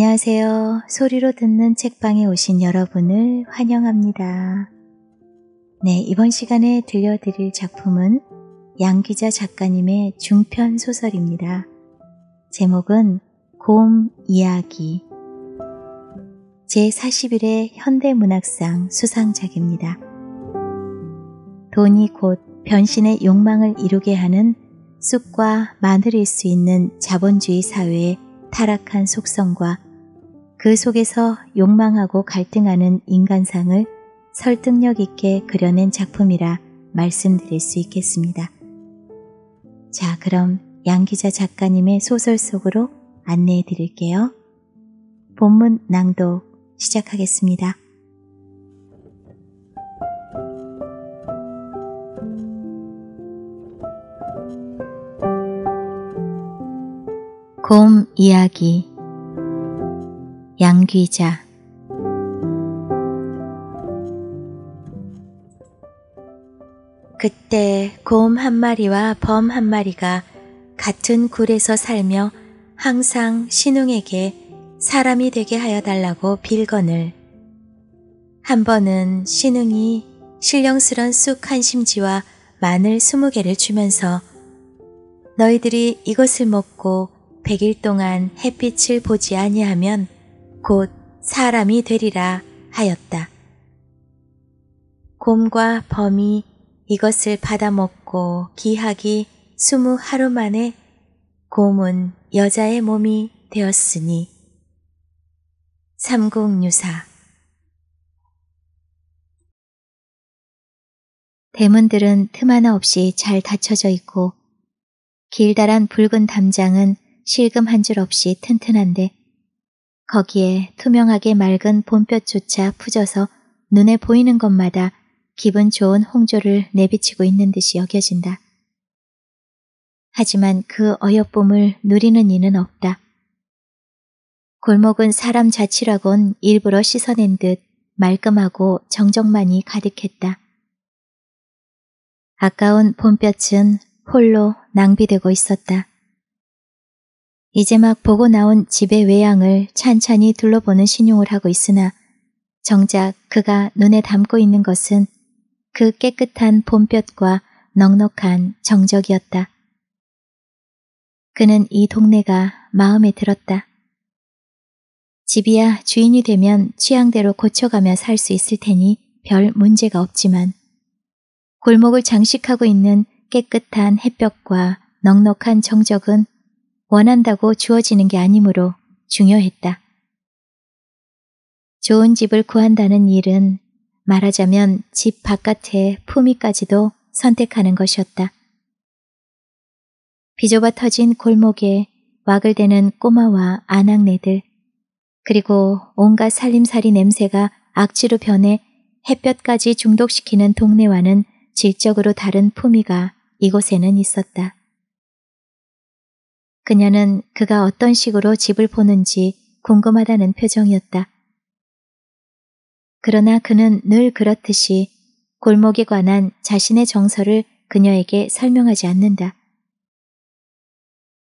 안녕하세요. 소리로 듣는 책방에 오신 여러분을 환영합니다. 네, 이번 시간에 들려드릴 작품은 양기자 작가님의 중편 소설입니다. 제목은 곰 이야기. 제41회 현대문학상 수상작입니다. 돈이 곧 변신의 욕망을 이루게 하는 쑥과 마늘일 수 있는 자본주의 사회의 타락한 속성과 그 속에서 욕망하고 갈등하는 인간상을 설득력 있게 그려낸 작품이라 말씀드릴 수 있겠습니다. 자, 그럼 양기자 작가님의 소설 속으로 안내해 드릴게요. 본문 낭독 시작하겠습니다. 곰 이야기 양귀자 그때 곰 한 마리와 범 한 마리가 같은 굴에서 살며 항상 신웅에게 사람이 되게 하여 달라고 빌건을 한 번은 신웅이 신령스런 쑥 한 심지와 마늘 스무 개를 주면서 너희들이 이것을 먹고 백일 동안 햇빛을 보지 아니하면 곧 사람이 되리라 하였다. 곰과 범이 이것을 받아먹고 기하기 스무 하루 만에 곰은 여자의 몸이 되었으니 삼국유사 대문들은 틈 하나 없이 잘 닫혀져 있고 길다란 붉은 담장은 실금 한 줄 없이 튼튼한데 거기에 투명하게 맑은 봄볕조차 푸져서 눈에 보이는 것마다 기분 좋은 홍조를 내비치고 있는 듯이 여겨진다. 하지만 그 어여쁨을 누리는 이는 없다. 골목은 사람 자취라곤 일부러 씻어낸 듯 말끔하고 정적만이 가득했다. 아까운 봄볕은 홀로 낭비되고 있었다. 이제 막 보고 나온 집의 외양을 찬찬히 둘러보는 신용을 하고 있으나 정작 그가 눈에 담고 있는 것은 그 깨끗한 봄볕과 넉넉한 정적이었다. 그는 이 동네가 마음에 들었다. 집이야 주인이 되면 취향대로 고쳐가며 살 수 있을 테니 별 문제가 없지만 골목을 장식하고 있는 깨끗한 햇볕과 넉넉한 정적은 원한다고 주어지는 게 아니므로 중요했다. 좋은 집을 구한다는 일은 말하자면 집 바깥의 품위까지도 선택하는 것이었다. 비좁아 터진 골목에 와글대는 꼬마와 아낙네들, 그리고 온갖 살림살이 냄새가 악취로 변해 햇볕까지 중독시키는 동네와는 질적으로 다른 품위가 이곳에는 있었다. 그녀는 그가 어떤 식으로 집을 보는지 궁금하다는 표정이었다. 그러나 그는 늘 그렇듯이 골목에 관한 자신의 정서를 그녀에게 설명하지 않는다.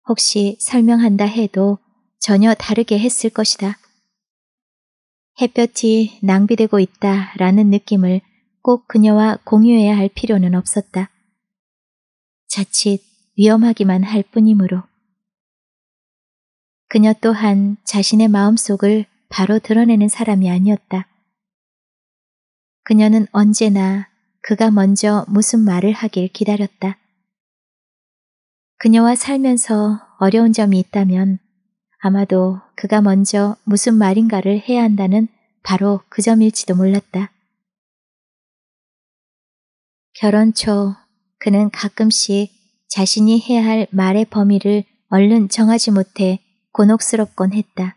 혹시 설명한다 해도 전혀 다르게 했을 것이다. 햇볕이 낭비되고 있다 라는 느낌을 꼭 그녀와 공유해야 할 필요는 없었다. 자칫 위험하기만 할 뿐이므로. 그녀 또한 자신의 마음속을 바로 드러내는 사람이 아니었다. 그녀는 언제나 그가 먼저 무슨 말을 하길 기다렸다. 그녀와 살면서 어려운 점이 있다면 아마도 그가 먼저 무슨 말인가를 해야 한다는 바로 그 점일지도 몰랐다. 결혼 초 그는 가끔씩 자신이 해야 할 말의 범위를 얼른 정하지 못해 곤혹스럽곤 했다.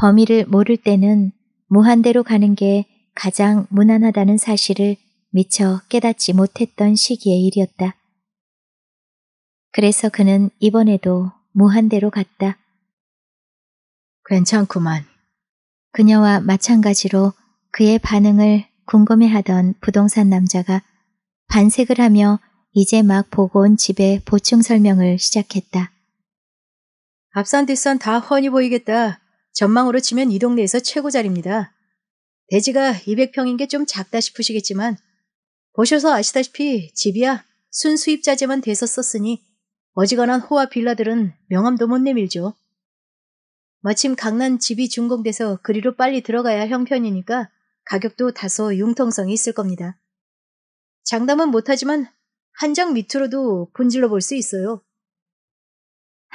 범위를 모를 때는 무한대로 가는 게 가장 무난하다는 사실을 미처 깨닫지 못했던 시기의 일이었다. 그래서 그는 이번에도 무한대로 갔다. 괜찮구만. 그녀와 마찬가지로 그의 반응을 궁금해하던 부동산 남자가 반색을 하며 이제 막 보고 온 집의 보충 설명을 시작했다. 앞산 뒷산 다 훤히 보이겠다. 전망으로 치면 이 동네에서 최고 자리입니다. 대지가 200평인 게 좀 작다 싶으시겠지만 보셔서 아시다시피 집이야 순수입자재만 돼서 썼으니 어지간한 호화 빌라들은 명함도 못 내밀죠. 마침 강남 집이 준공돼서 그리로 빨리 들어가야 형편이니까 가격도 다소 융통성이 있을 겁니다. 장담은 못하지만 한 장 밑으로도 분질러 볼 수 있어요.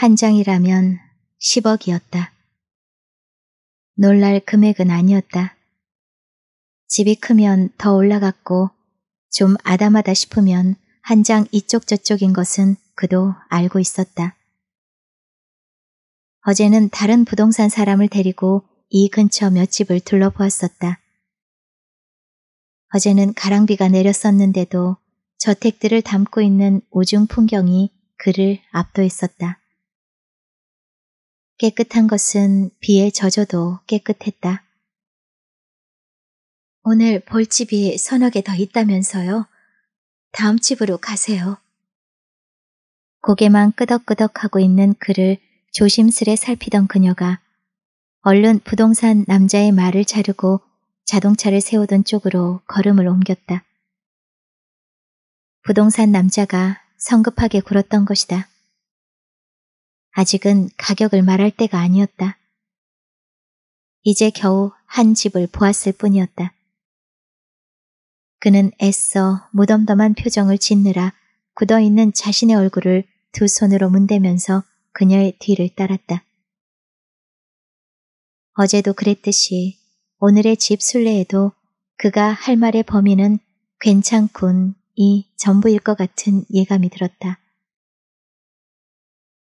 한 장이라면 10억이었다. 놀랄 금액은 아니었다. 집이 크면 더 올라갔고 좀 아담하다 싶으면 한 장 이쪽 저쪽인 것은 그도 알고 있었다. 어제는 다른 부동산 사람을 데리고 이 근처 몇 집을 둘러보았었다. 어제는 가랑비가 내렸었는데도 저택들을 담고 있는 오중 풍경이 그를 압도했었다. 깨끗한 것은 비에 젖어도 깨끗했다. 오늘 벌집이 서너 개 더 있다면서요. 다음 집으로 가세요. 고개만 끄덕끄덕하고 있는 그를 조심스레 살피던 그녀가 얼른 부동산 남자의 말을 자르고 자동차를 세우던 쪽으로 걸음을 옮겼다. 부동산 남자가 성급하게 굴었던 것이다. 아직은 가격을 말할 때가 아니었다. 이제 겨우 한 집을 보았을 뿐이었다. 그는 애써 무덤덤한 표정을 짓느라 굳어있는 자신의 얼굴을 두 손으로 문대면서 그녀의 뒤를 따랐다. 어제도 그랬듯이 오늘의 집 순례에도 그가 할 말의 범위는 괜찮군 이 전부일 것 같은 예감이 들었다.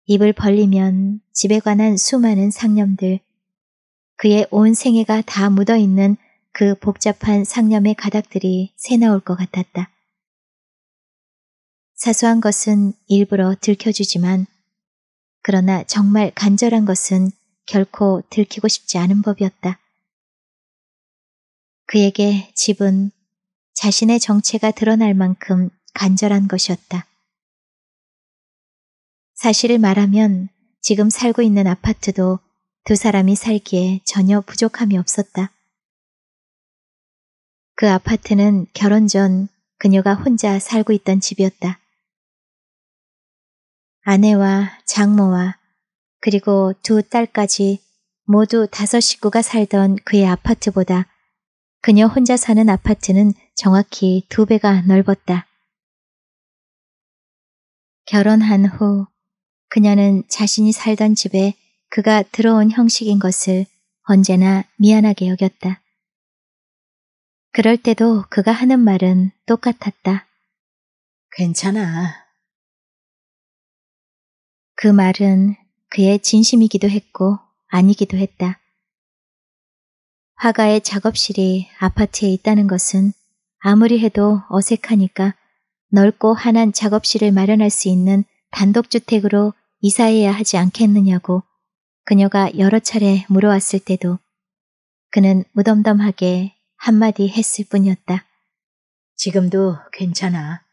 입을 벌리면 집에 관한 수많은 상념들, 그의 온 생애가 다 묻어있는 그 복잡한 상념의 가닥들이 새나올 것 같았다. 사소한 것은 일부러 들켜주지만 그러나 정말 간절한 것은 결코 들키고 싶지 않은 법이었다. 그에게 집은 자신의 정체가 드러날 만큼 간절한 것이었다. 사실을 말하면 지금 살고 있는 아파트도 두 사람이 살기에 전혀 부족함이 없었다. 그 아파트는 결혼 전 그녀가 혼자 살고 있던 집이었다. 아내와 장모와 그리고 두 딸까지 모두 다섯 식구가 살던 그의 아파트보다 그녀 혼자 사는 아파트는 정확히 두 배가 넓었다. 결혼한 후 그녀는 자신이 살던 집에 그가 들어온 형식인 것을 언제나 미안하게 여겼다. 그럴 때도 그가 하는 말은 똑같았다. 괜찮아. 그 말은 그의 진심이기도 했고 아니기도 했다. 화가의 작업실이 아파트에 있다는 것은 아무리 해도 어색하니까 넓고 환한 작업실을 마련할 수 있는 단독주택으로 이사해야 하지 않겠느냐고 그녀가 여러 차례 물어왔을 때도 그는 무덤덤하게 한마디 했을 뿐이었다. 지금도 괜찮아.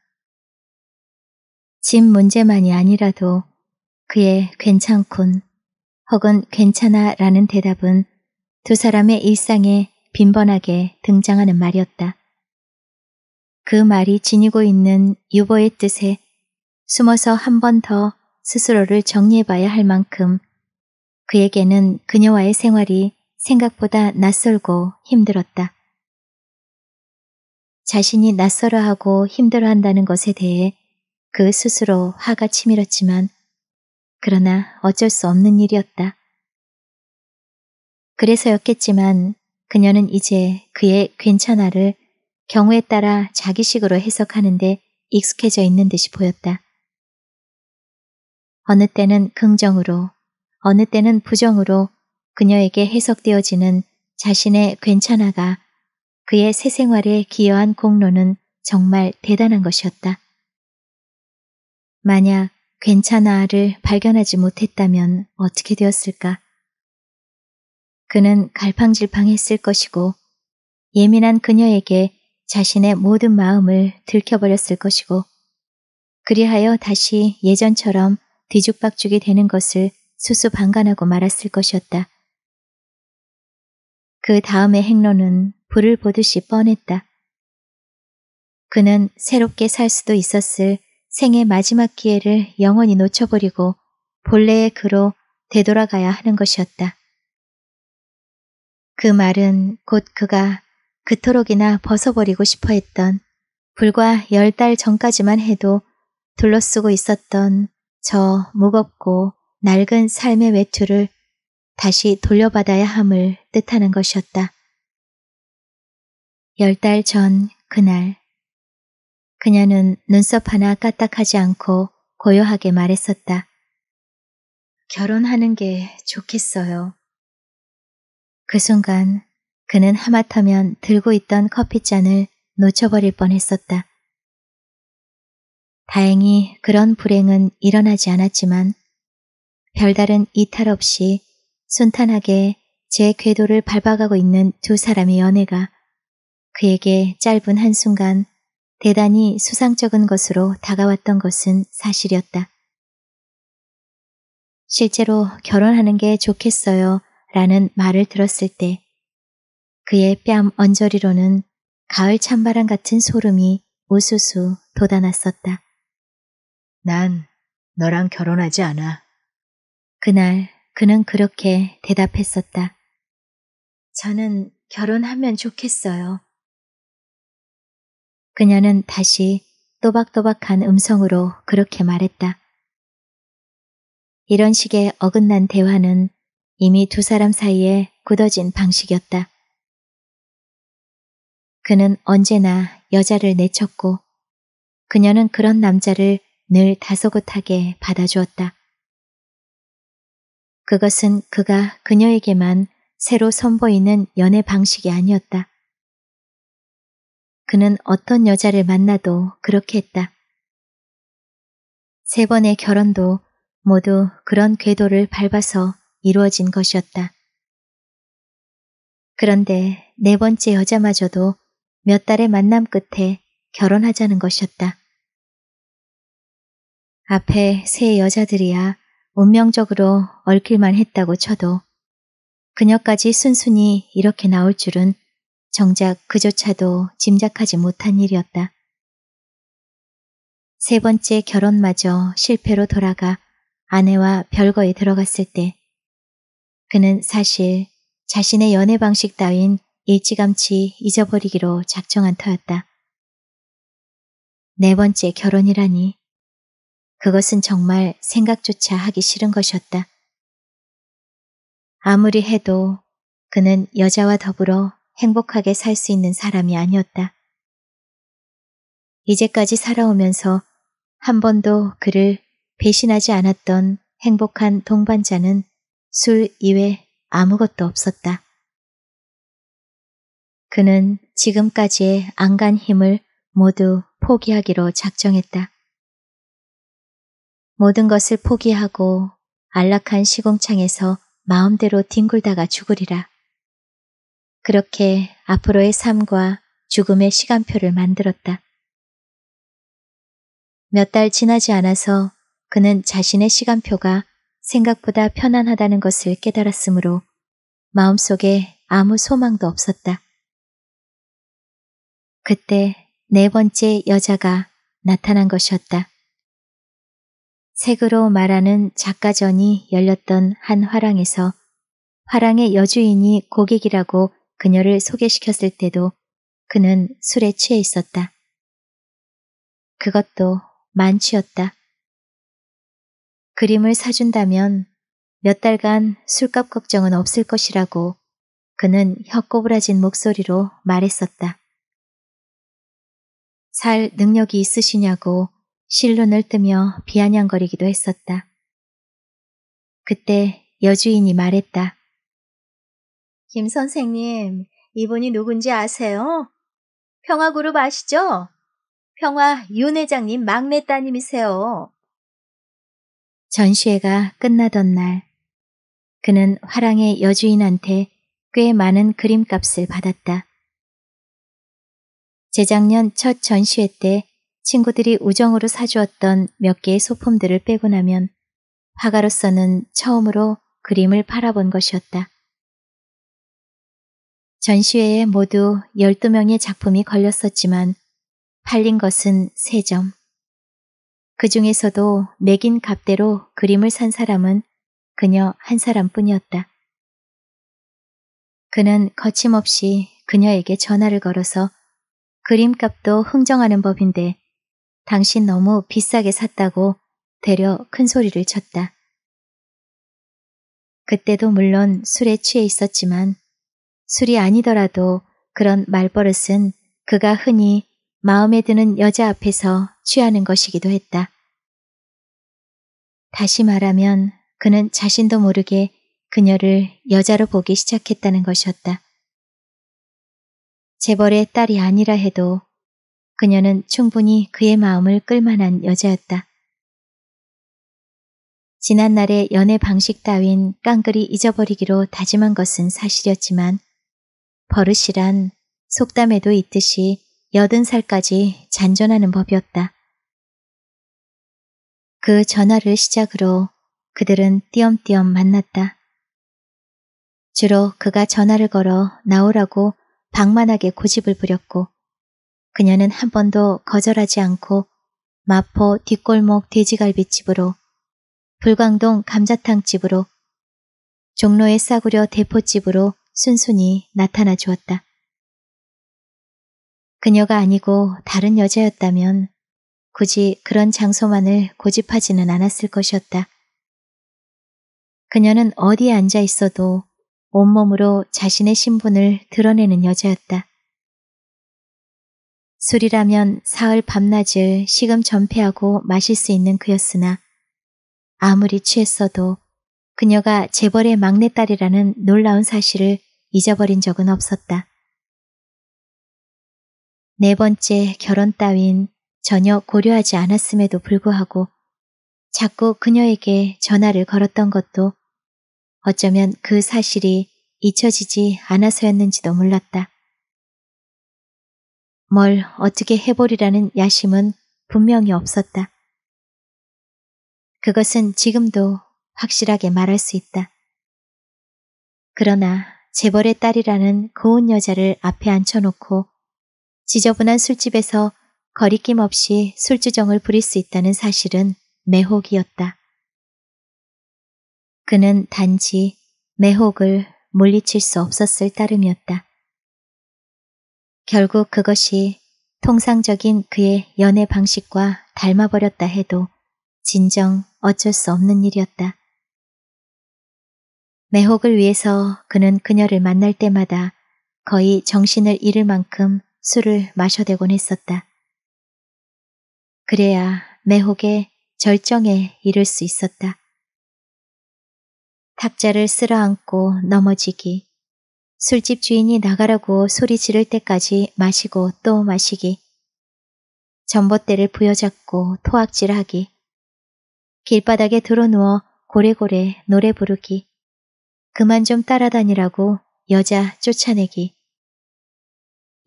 집 문제만이 아니라도 그의 괜찮군 혹은 괜찮아 라는 대답은 두 사람의 일상에 빈번하게 등장하는 말이었다. 그 말이 지니고 있는 유보의 뜻에 숨어서 한 번 더 스스로를 정리해봐야 할 만큼 그에게는 그녀와의 생활이 생각보다 낯설고 힘들었다. 자신이 낯설어하고 힘들어한다는 것에 대해 그 스스로 화가 치밀었지만 그러나 어쩔 수 없는 일이었다. 그래서였겠지만 그녀는 이제 그의 괜찮아를 경우에 따라 자기식으로 해석하는데 익숙해져 있는 듯이 보였다. 어느 때는 긍정으로, 어느 때는 부정으로 그녀에게 해석되어지는 자신의 괜찮아가 그의 새 생활에 기여한 공로는 정말 대단한 것이었다. 만약 괜찮아를 발견하지 못했다면 어떻게 되었을까? 그는 갈팡질팡했을 것이고 예민한 그녀에게 자신의 모든 마음을 들켜버렸을 것이고 그리하여 다시 예전처럼 뒤죽박죽이 되는 것을 수수방관하고 말았을 것이었다. 그 다음의 행로는 불을 보듯이 뻔했다. 그는 새롭게 살 수도 있었을 생의 마지막 기회를 영원히 놓쳐버리고 본래의 그로 되돌아가야 하는 것이었다. 그 말은 곧 그가 그토록이나 벗어버리고 싶어 했던 불과 열 달 전까지만 해도 둘러쓰고 있었던 저 무겁고 낡은 삶의 외투를 다시 돌려받아야 함을 뜻하는 것이었다. 열 달 전 그날 그녀는 눈썹 하나 까딱하지 않고 고요하게 말했었다. 결혼하는 게 좋겠어요. 그 순간 그는 하마터면 들고 있던 커피잔을 놓쳐버릴 뻔했었다. 다행히 그런 불행은 일어나지 않았지만 별다른 이탈 없이 순탄하게 제 궤도를 밟아가고 있는 두 사람의 연애가 그에게 짧은 한순간 대단히 수상쩍은 것으로 다가왔던 것은 사실이었다. 실제로 결혼하는 게 좋겠어요 라는 말을 들었을 때 그의 뺨 언저리로는 가을 찬바람 같은 소름이 우수수 돋아났었다. 난 너랑 결혼하지 않아. 그날 그는 그렇게 대답했었다. 저는 결혼하면 좋겠어요. 그녀는 다시 또박또박한 음성으로 그렇게 말했다. 이런 식의 어긋난 대화는 이미 두 사람 사이에 굳어진 방식이었다. 그는 언제나 여자를 내쳤고 그녀는 그런 남자를 늘 다소곳하게 받아주었다. 그것은 그가 그녀에게만 새로 선보이는 연애 방식이 아니었다. 그는 어떤 여자를 만나도 그렇게 했다. 세 번의 결혼도 모두 그런 궤도를 밟아서 이루어진 것이었다. 그런데 네 번째 여자마저도 몇 달의 만남 끝에 결혼하자는 것이었다. 앞에 세 여자들이야 운명적으로 얽힐만 했다고 쳐도 그녀까지 순순히 이렇게 나올 줄은 정작 그조차도 짐작하지 못한 일이었다. 세 번째 결혼마저 실패로 돌아가 아내와 별거에 들어갔을 때 그는 사실 자신의 연애 방식 따윈 일찌감치 잊어버리기로 작정한 터였다. 네 번째 결혼이라니 그것은 정말 생각조차 하기 싫은 것이었다. 아무리 해도 그는 여자와 더불어 행복하게 살 수 있는 사람이 아니었다. 이제까지 살아오면서 한 번도 그를 배신하지 않았던 행복한 동반자는 술 이외 아무것도 없었다. 그는 지금까지의 안간 힘을 모두 포기하기로 작정했다. 모든 것을 포기하고 안락한 시공창에서 마음대로 뒹굴다가 죽으리라. 그렇게 앞으로의 삶과 죽음의 시간표를 만들었다. 몇 달 지나지 않아서 그는 자신의 시간표가 생각보다 편안하다는 것을 깨달았으므로 마음속에 아무 소망도 없었다. 그때 네 번째 여자가 나타난 것이었다. 색으로 말하는 작가전이 열렸던 한 화랑에서 화랑의 여주인이 고객이라고 그녀를 소개시켰을 때도 그는 술에 취해 있었다. 그것도 만취였다. 그림을 사준다면 몇 달간 술값 걱정은 없을 것이라고 그는 혀꼬부라진 목소리로 말했었다. 살 능력이 있으시냐고 실눈을 뜨며 비아냥거리기도 했었다. 그때 여주인이 말했다. 김 선생님, 이분이 누군지 아세요? 평화그룹 아시죠? 평화 윤 회장님 막내 따님이세요. 전시회가 끝나던 날, 그는 화랑의 여주인한테 꽤 많은 그림값을 받았다. 재작년 첫 전시회 때 친구들이 우정으로 사주었던 몇 개의 소품들을 빼고 나면 화가로서는 처음으로 그림을 팔아본 것이었다. 전시회에 모두 12명의 작품이 걸렸었지만 팔린 것은 3점. 그 중에서도 매긴 값대로 그림을 산 사람은 그녀 한 사람뿐이었다. 그는 거침없이 그녀에게 전화를 걸어서 그림값도 흥정하는 법인데 당신 너무 비싸게 샀다고 되려 큰 소리를 쳤다. 그때도 물론 술에 취해 있었지만 술이 아니더라도 그런 말버릇은 그가 흔히 마음에 드는 여자 앞에서 취하는 것이기도 했다. 다시 말하면 그는 자신도 모르게 그녀를 여자로 보기 시작했다는 것이었다. 재벌의 딸이 아니라 해도 그녀는 충분히 그의 마음을 끌만한 여자였다. 지난날의 연애 방식 따윈 깡그리 잊어버리기로 다짐한 것은 사실이었지만 버릇이란 속담에도 있듯이 여든 살까지 잔존하는 법이었다. 그 전화를 시작으로 그들은 띄엄띄엄 만났다. 주로 그가 전화를 걸어 나오라고 방만하게 고집을 부렸고 그녀는 한 번도 거절하지 않고 마포 뒷골목 돼지갈비집으로 불광동 감자탕집으로 종로의 싸구려 대포집으로 순순히 나타나 주었다. 그녀가 아니고 다른 여자였다면 굳이 그런 장소만을 고집하지는 않았을 것이었다. 그녀는 어디에 앉아 있어도 온몸으로 자신의 신분을 드러내는 여자였다. 술이라면 사흘 밤낮을 시금 전폐하고 마실 수 있는 그였으나 아무리 취했어도 그녀가 재벌의 막내딸이라는 놀라운 사실을 잊어버린 적은 없었다. 네 번째 결혼 따윈 전혀 고려하지 않았음에도 불구하고 자꾸 그녀에게 전화를 걸었던 것도 어쩌면 그 사실이 잊혀지지 않아서였는지도 몰랐다. 뭘 어떻게 해보리라는 야심은 분명히 없었다. 그것은 지금도 확실하게 말할 수 있다. 그러나 재벌의 딸이라는 고운 여자를 앞에 앉혀놓고 지저분한 술집에서 거리낌 없이 술주정을 부릴 수 있다는 사실은 매혹이었다. 그는 단지 매혹을 물리칠 수 없었을 따름이었다. 결국 그것이 통상적인 그의 연애 방식과 닮아버렸다 해도 진정 어쩔 수 없는 일이었다. 매혹을 위해서 그는 그녀를 만날 때마다 거의 정신을 잃을 만큼 술을 마셔대곤 했었다. 그래야 매혹의 절정에 이를 수 있었다. 탁자를 쓸어안고 넘어지기, 술집 주인이 나가라고 소리 지를 때까지 마시고 또 마시기. 전봇대를 부여잡고 토악질하기. 길바닥에 드러누워 고래고래 노래 부르기. 그만 좀 따라다니라고 여자 쫓아내기.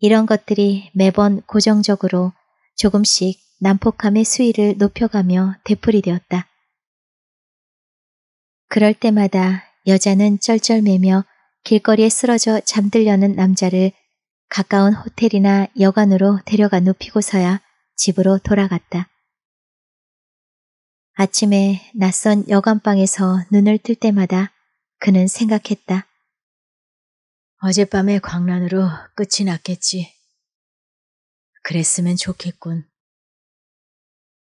이런 것들이 매번 고정적으로 조금씩 난폭함의 수위를 높여가며 되풀이 되었다. 그럴 때마다 여자는 쩔쩔매며 길거리에 쓰러져 잠들려는 남자를 가까운 호텔이나 여관으로 데려가 눕히고서야 집으로 돌아갔다. 아침에 낯선 여관방에서 눈을 뜰 때마다 그는 생각했다. 어젯밤에 광란으로 끝이 났겠지. 그랬으면 좋겠군.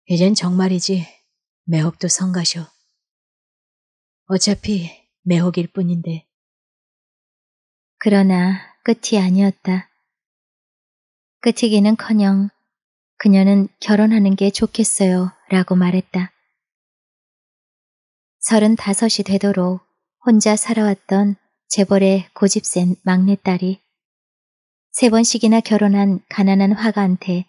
이젠 정말이지 매혹도 성가셔. 어차피 매혹일 뿐인데 그러나 끝이 아니었다. 끝이기는커녕 그녀는 결혼하는 게 좋겠어요 라고 말했다. 서른다섯이 되도록 혼자 살아왔던 재벌의 고집센 막내딸이 세 번씩이나 결혼한 가난한 화가한테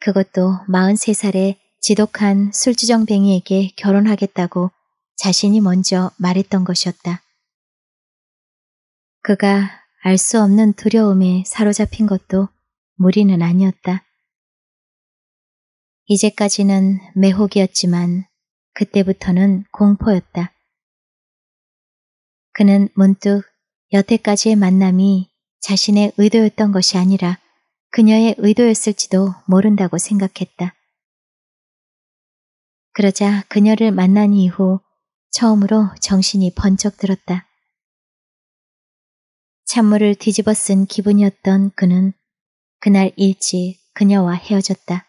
그것도 43살의 지독한 술주정뱅이에게 결혼하겠다고 자신이 먼저 말했던 것이었다. 그가 알 수 없는 두려움에 사로잡힌 것도 무리는 아니었다. 이제까지는 매혹이었지만 그때부터는 공포였다. 그는 문득 여태까지의 만남이 자신의 의도였던 것이 아니라 그녀의 의도였을지도 모른다고 생각했다. 그러자 그녀를 만난 이후 처음으로 정신이 번쩍 들었다. 찬물을 뒤집어 쓴 기분이었던 그는 그날 일찍 그녀와 헤어졌다.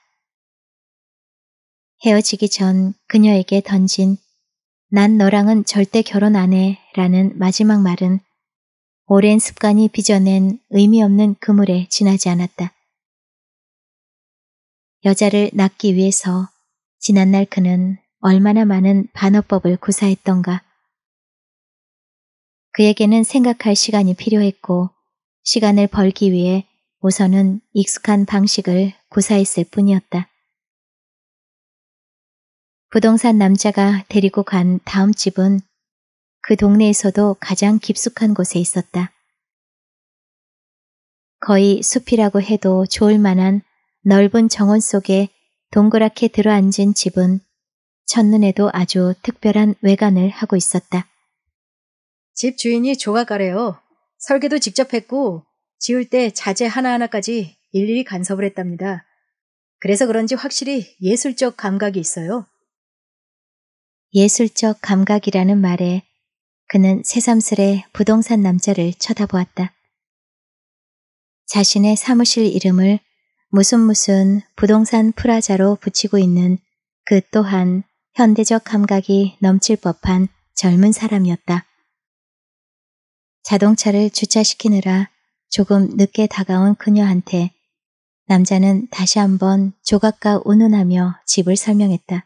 헤어지기 전 그녀에게 던진 난 너랑은 절대 결혼 안 해 라는 마지막 말은 오랜 습관이 빚어낸 의미 없는 그물에 지나지 않았다. 여자를 낳기 위해서 지난날 그는 얼마나 많은 반어법을 구사했던가. 그에게는 생각할 시간이 필요했고 시간을 벌기 위해 우선은 익숙한 방식을 구사했을 뿐이었다. 부동산 남자가 데리고 간 다음 집은 그 동네에서도 가장 깊숙한 곳에 있었다. 거의 숲이라고 해도 좋을 만한 넓은 정원 속에 동그랗게 들어앉은 집은 첫눈에도 아주 특별한 외관을 하고 있었다. 집 주인이 조각가래요. 설계도 직접 했고 지을 때 자재 하나하나까지 일일이 간섭을 했답니다. 그래서 그런지 확실히 예술적 감각이 있어요. 예술적 감각이라는 말에 그는 새삼스레 부동산 남자를 쳐다보았다. 자신의 사무실 이름을 무슨 무슨 부동산 프라자로 붙이고 있는 그 또한 현대적 감각이 넘칠 법한 젊은 사람이었다. 자동차를 주차시키느라 조금 늦게 다가온 그녀한테 남자는 다시 한번 조각가 운운하며 집을 설명했다.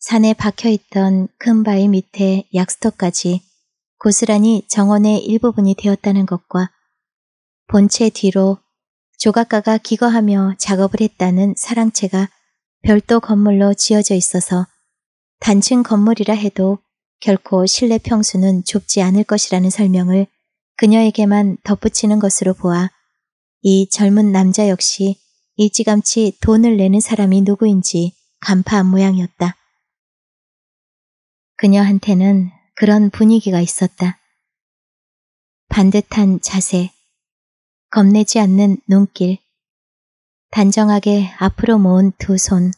산에 박혀있던 큰 바위 밑에 약수터까지 고스란히 정원의 일부분이 되었다는 것과 본체 뒤로 조각가가 기거하며 작업을 했다는 사랑채가 별도 건물로 지어져 있어서 단층 건물이라 해도 결코 실내 평수는 좁지 않을 것이라는 설명을 그녀에게만 덧붙이는 것으로 보아 이 젊은 남자 역시 일찌감치 돈을 내는 사람이 누구인지 간파한 모양이었다. 그녀한테는 그런 분위기가 있었다. 반듯한 자세, 겁내지 않는 눈길, 단정하게 앞으로 모은 두 손,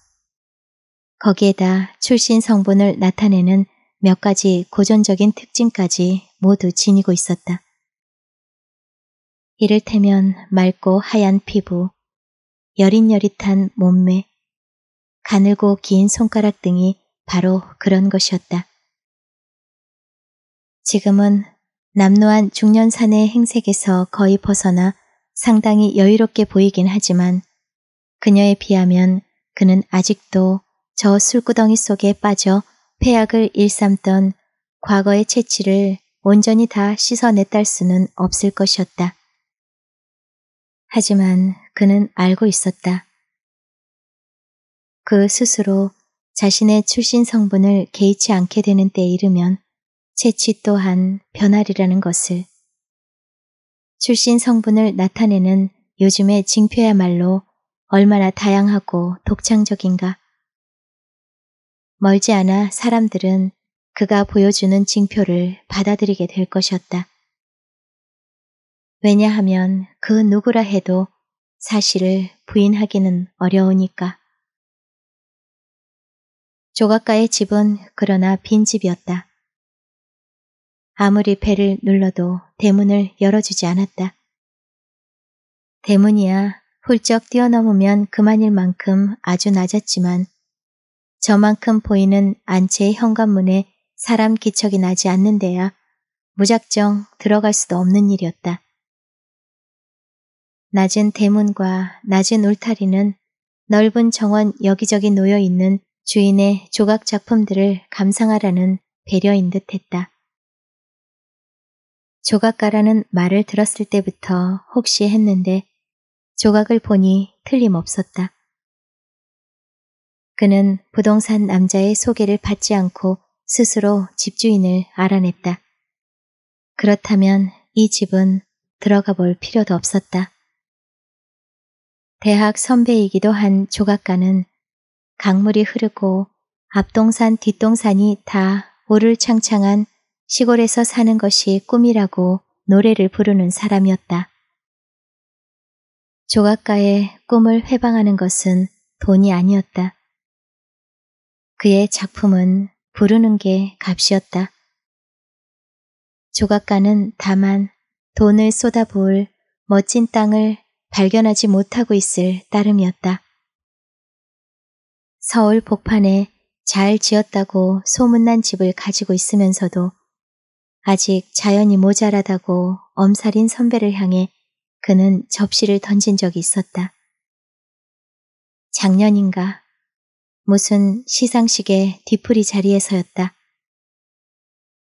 거기에다 출신 성분을 나타내는 몇 가지 고전적인 특징까지 모두 지니고 있었다. 이를테면 맑고 하얀 피부, 여릿여릿한 몸매, 가늘고 긴 손가락 등이 바로 그런 것이었다. 지금은 남노한 중년산의 행색에서 거의 벗어나 상당히 여유롭게 보이긴 하지만 그녀에 비하면 그는 아직도 저 술구덩이 속에 빠져 폐약을 일삼던 과거의 채취를 온전히 다 씻어냈달 수는 없을 것이었다. 하지만 그는 알고 있었다. 그 스스로 자신의 출신 성분을 개의치 않게 되는 때에 이르면 채취 또한 변화리라는 것을. 출신 성분을 나타내는 요즘의 징표야말로 얼마나 다양하고 독창적인가. 멀지 않아 사람들은 그가 보여주는 징표를 받아들이게 될 것이었다. 왜냐하면 그 누구라 해도 사실을 부인하기는 어려우니까. 조각가의 집은 그러나 빈집이었다. 아무리 배를 눌러도 대문을 열어주지 않았다. 대문이야 훌쩍 뛰어넘으면 그만일 만큼 아주 낮았지만 저만큼 보이는 안채의 현관문에 사람 기척이 나지 않는데야 무작정 들어갈 수도 없는 일이었다. 낮은 대문과 낮은 울타리는 넓은 정원 여기저기 놓여 있는 주인의 조각 작품들을 감상하라는 배려인 듯 했다. 조각가라는 말을 들었을 때부터 혹시 했는데 조각을 보니 틀림없었다. 그는 부동산 남자의 소개를 받지 않고 스스로 집주인을 알아냈다. 그렇다면 이 집은 들어가 볼 필요도 없었다. 대학 선배이기도 한 조각가는 강물이 흐르고 앞동산 뒷동산이 다 오를 창창한 시골에서 사는 것이 꿈이라고 노래를 부르는 사람이었다. 조각가의 꿈을 회방하는 것은 돈이 아니었다. 그의 작품은 부르는 게 값이었다. 조각가는 다만 돈을 쏟아부을 멋진 땅을 발견하지 못하고 있을 따름이었다. 서울 복판에 잘 지었다고 소문난 집을 가지고 있으면서도 아직 자연이 모자라다고 엄살인 선배를 향해 그는 접시를 던진 적이 있었다. 작년인가 무슨 시상식의 뒤풀이 자리에서였다.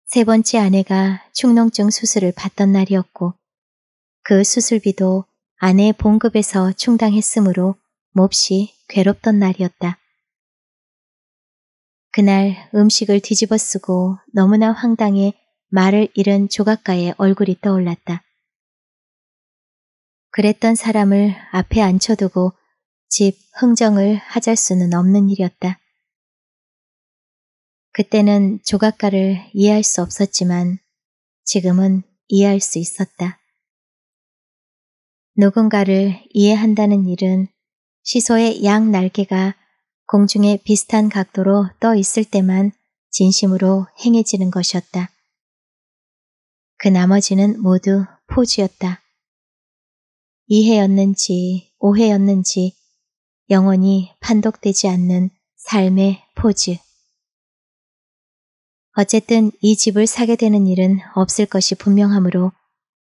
세 번째 아내가 충농증 수술을 받던 날이었고 그 수술비도 아내의 봉급에서 충당했으므로 몹시 괴롭던 날이었다. 그날 음식을 뒤집어 쓰고 너무나 황당해 말을 잃은 조각가의 얼굴이 떠올랐다. 그랬던 사람을 앞에 앉혀두고 집 흥정을 하잘 수는 없는 일이었다. 그때는 조각가를 이해할 수 없었지만 지금은 이해할 수 있었다. 누군가를 이해한다는 일은 시소의 양 날개가 공중에 비슷한 각도로 떠 있을 때만 진심으로 행해지는 것이었다. 그 나머지는 모두 포즈였다. 이해였는지 오해였는지 영원히 판독되지 않는 삶의 포즈. 어쨌든 이 집을 사게 되는 일은 없을 것이 분명하므로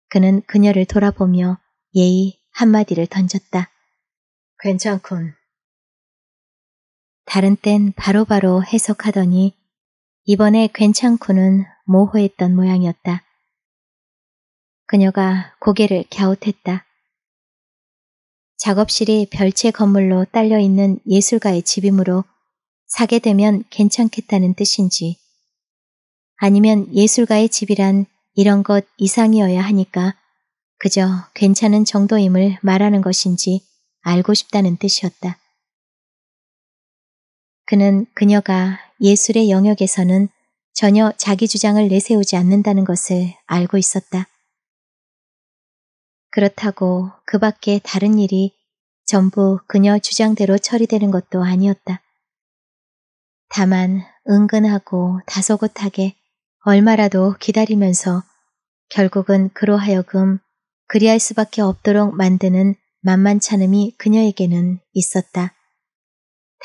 그는 그녀를 돌아보며 예의 한마디를 던졌다. 괜찮군. 다른 땐 바로바로 해석하더니 이번에 괜찮군은 모호했던 모양이었다. 그녀가 고개를 갸웃했다. 작업실이 별채 건물로 딸려 있는 예술가의 집이므로 사게 되면 괜찮겠다는 뜻인지 아니면 예술가의 집이란 이런 것 이상이어야 하니까 그저 괜찮은 정도임을 말하는 것인지 알고 싶다는 뜻이었다. 그는 그녀가 예술의 영역에서는 전혀 자기 주장을 내세우지 않는다는 것을 알고 있었다. 그렇다고 그 밖에 다른 일이 전부 그녀 주장대로 처리되는 것도 아니었다. 다만 은근하고 다소곳하게 얼마라도 기다리면서 결국은 그로하여금 그리할 수밖에 없도록 만드는 만만찮음이 그녀에게는 있었다.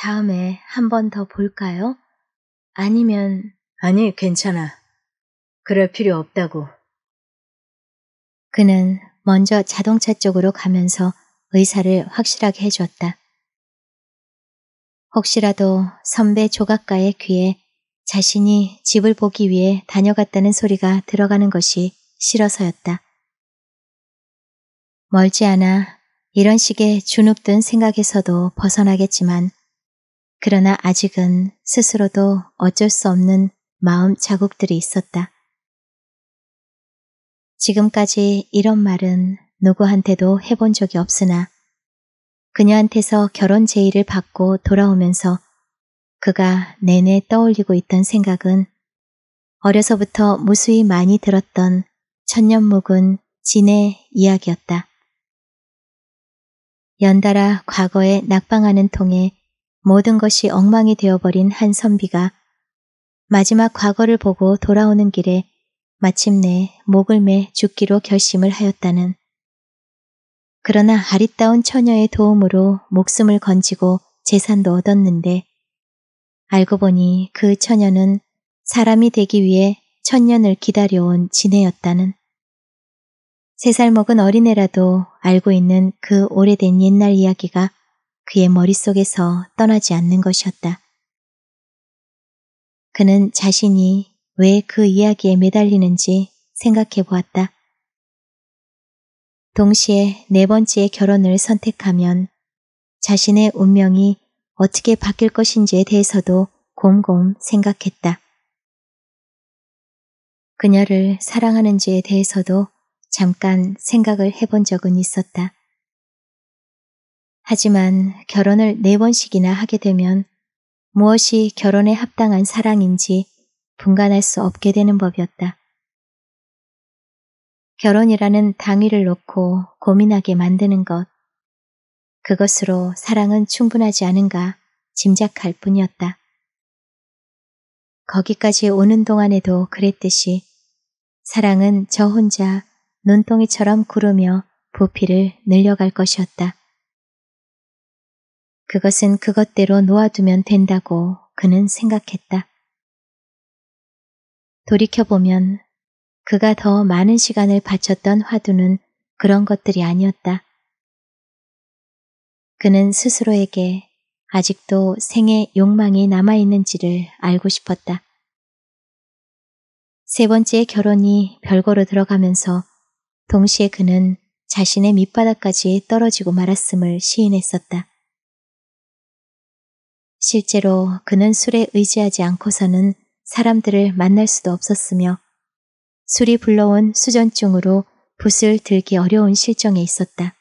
다음에 한 번 더 볼까요? 아니면... 아니, 괜찮아. 그럴 필요 없다고. 그는 먼저 자동차 쪽으로 가면서 의사를 확실하게 해주었다. 혹시라도 선배 조각가의 귀에 자신이 집을 보기 위해 다녀갔다는 소리가 들어가는 것이 싫어서였다. 멀지 않아 이런 식의 주눅든 생각에서도 벗어나겠지만 그러나 아직은 스스로도 어쩔 수 없는 마음 자국들이 있었다. 지금까지 이런 말은 누구한테도 해본 적이 없으나 그녀한테서 결혼 제의를 받고 돌아오면서 그가 내내 떠올리고 있던 생각은 어려서부터 무수히 많이 들었던 천년 묵은 진의 이야기였다. 연달아 과거에 낙방하는 통에 모든 것이 엉망이 되어버린 한 선비가 마지막 과거를 보고 돌아오는 길에 마침내 목을 매 죽기로 결심을 하였다는. 그러나 아리따운 처녀의 도움으로 목숨을 건지고 재산도 얻었는데 알고 보니 그 처녀는 사람이 되기 위해 천년을 기다려온 지혜였다는. 세 살 먹은 어린애라도 알고 있는 그 오래된 옛날 이야기가 그의 머릿속에서 떠나지 않는 것이었다. 그는 자신이 왜그 이야기에 매달리는지 생각해 보았다. 동시에 네번째 결혼을 선택하면 자신의 운명이 어떻게 바뀔 것인지에 대해서도 곰곰 생각했다. 그녀를 사랑하는지에 대해서도 잠깐 생각을 해본 적은 있었다. 하지만 결혼을 네 번씩이나 하게 되면 무엇이 결혼에 합당한 사랑인지 분간할 수 없게 되는 법이었다. 결혼이라는 당위를 놓고 고민하게 만드는 것. 그것으로 사랑은 충분하지 않은가 짐작할 뿐이었다. 거기까지 오는 동안에도 그랬듯이 사랑은 저 혼자 눈덩이처럼 구르며 부피를 늘려갈 것이었다. 그것은 그것대로 놓아두면 된다고 그는 생각했다. 돌이켜보면 그가 더 많은 시간을 바쳤던 화두는 그런 것들이 아니었다. 그는 스스로에게 아직도 생의 욕망이 남아있는지를 알고 싶었다. 세 번째 결혼이 별거로 들어가면서 동시에 그는 자신의 밑바닥까지 떨어지고 말았음을 시인했었다. 실제로 그는 술에 의지하지 않고서는 사람들을 만날 수도 없었으며 술이 불러온 수전증으로 붓을 들기 어려운 실정에 있었다.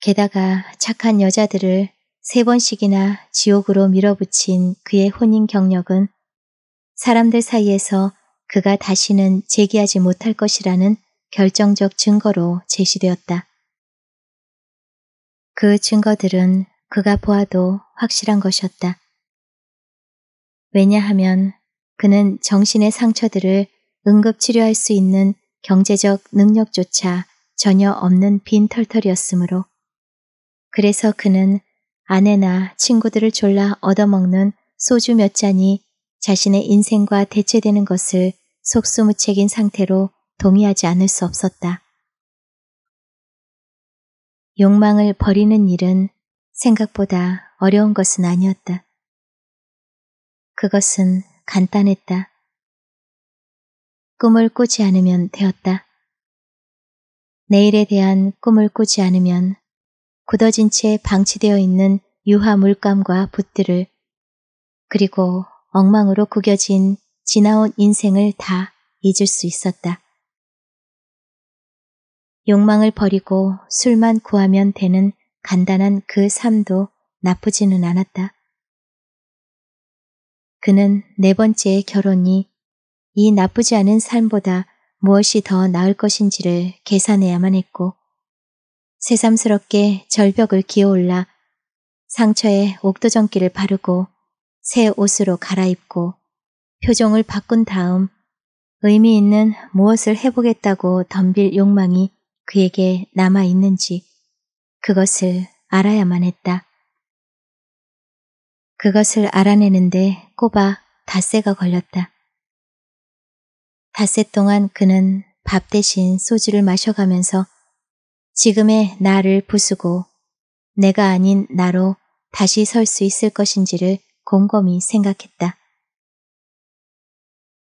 게다가 착한 여자들을 세 번씩이나 지옥으로 밀어붙인 그의 혼인 경력은 사람들 사이에서 그가 다시는 제기하지 못할 것이라는 결정적 증거로 제시되었다. 그 증거들은 그가 보아도 확실한 것이었다. 왜냐하면 그는 정신의 상처들을 응급치료할 수 있는 경제적 능력조차 전혀 없는 빈털털이었으므로 그래서 그는 아내나 친구들을 졸라 얻어먹는 소주 몇 잔이 자신의 인생과 대체되는 것을 속수무책인 상태로 동의하지 않을 수 없었다. 욕망을 버리는 일은 생각보다 어려운 것은 아니었다. 그것은 간단했다. 꿈을 꾸지 않으면 되었다. 내일에 대한 꿈을 꾸지 않으면 굳어진 채 방치되어 있는 유화 물감과 붓들을 그리고 엉망으로 구겨진 지나온 인생을 다 잊을 수 있었다. 욕망을 버리고 술만 구하면 되는 간단한 그 삶도 나쁘지는 않았다. 그는 네 번째 결혼이 이 나쁘지 않은 삶보다 무엇이 더 나을 것인지를 계산해야만 했고 새삼스럽게 절벽을 기어올라 상처에 옥도전기를 바르고 새 옷으로 갈아입고 표정을 바꾼 다음 의미 있는 무엇을 해보겠다고 덤빌 욕망이 그에게 남아 있는지 그것을 알아야만 했다. 그것을 알아내는데 꼬박 닷새가 걸렸다. 닷새 동안 그는 밥 대신 소주를 마셔가면서 지금의 나를 부수고 내가 아닌 나로 다시 설 수 있을 것인지를 곰곰이 생각했다.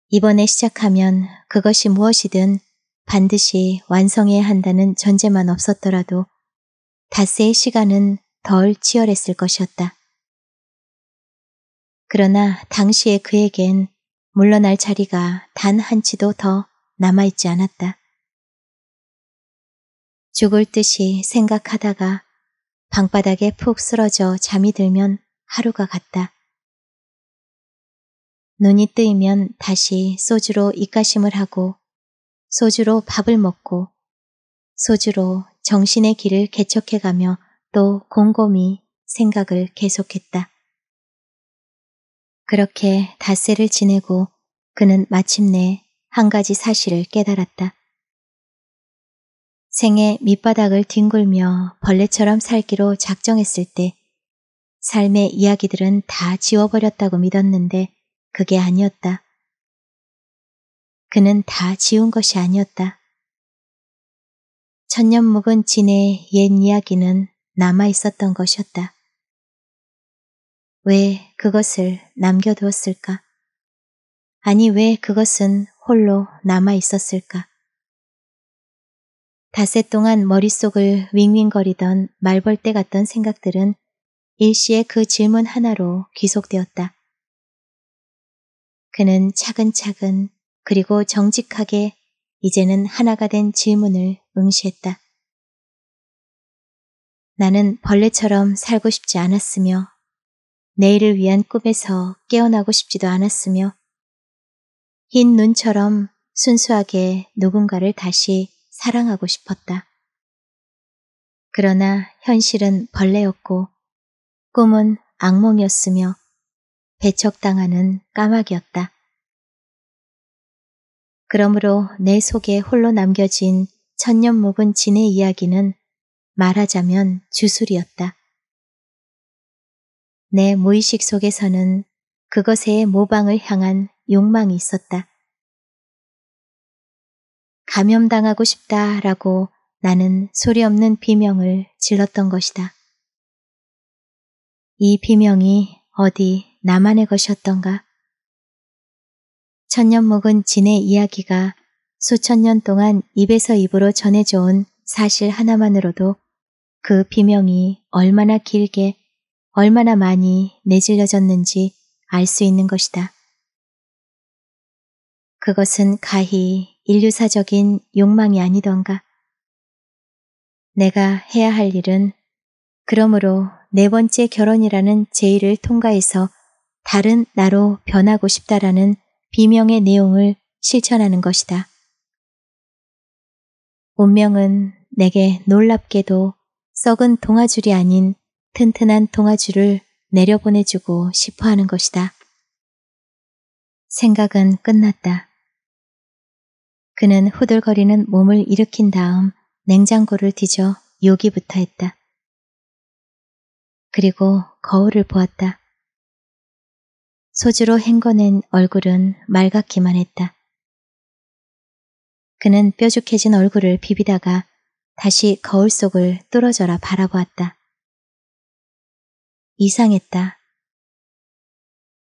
이번에 시작하면 그것이 무엇이든 반드시 완성해야 한다는 전제만 없었더라도 닷새의 시간은 덜 치열했을 것이었다. 그러나 당시에 그에겐 물러날 자리가 단 한치도 더 남아있지 않았다. 죽을 듯이 생각하다가 방바닥에 푹 쓰러져 잠이 들면 하루가 갔다. 눈이 뜨이면 다시 소주로 입가심을 하고 소주로 밥을 먹고 소주로 정신의 길을 개척해가며 또 곰곰이 생각을 계속했다. 그렇게 닷새를 지내고 그는 마침내 한 가지 사실을 깨달았다. 생의 밑바닥을 뒹굴며 벌레처럼 살기로 작정했을 때 삶의 이야기들은 다 지워버렸다고 믿었는데 그게 아니었다. 그는 다 지운 것이 아니었다. 천년 묵은 진의 옛 이야기는 남아 있었던 것이었다. 왜 그것을 남겨두었을까? 아니 왜 그것은 홀로 남아 있었을까? 닷새 동안 머릿속을 윙윙거리던 말벌떼 같던 생각들은 일시에 그 질문 하나로 귀속되었다. 그는 차근차근 그리고 정직하게 이제는 하나가 된 질문을 응시했다. 나는 벌레처럼 살고 싶지 않았으며 내일을 위한 꿈에서 깨어나고 싶지도 않았으며 흰 눈처럼 순수하게 누군가를 다시 사랑하고 싶었다. 그러나 현실은 벌레였고 꿈은 악몽이었으며 배척당하는 까마귀였다. 그러므로 내 속에 홀로 남겨진 천년 묵은 진의 이야기는 말하자면 주술이었다. 내 무의식 속에서는 그것의 모방을 향한 욕망이 있었다. 감염당하고 싶다라고 나는 소리 없는 비명을 질렀던 것이다. 이 비명이 어디 나만의 것이었던가? 천년 묵은 진의 이야기가 수천 년 동안 입에서 입으로 전해져 온 사실 하나만으로도 그 비명이 얼마나 길게 얼마나 많이 내질려졌는지 알 수 있는 것이다. 그것은 가히 인류사적인 욕망이 아니던가. 내가 해야 할 일은 그러므로 네 번째 결혼이라는 제의를 통과해서 다른 나로 변하고 싶다라는 비명의 내용을 실천하는 것이다. 운명은 내게 놀랍게도 썩은 동아줄이 아닌 튼튼한 동아줄을 내려보내주고 싶어 하는 것이다. 생각은 끝났다. 그는 후들거리는 몸을 일으킨 다음 냉장고를 뒤져 요기부터 했다. 그리고 거울을 보았다. 소주로 헹궈낸 얼굴은 말갛기만 했다. 그는 뾰족해진 얼굴을 비비다가 다시 거울 속을 뚫어져라 바라보았다. 이상했다.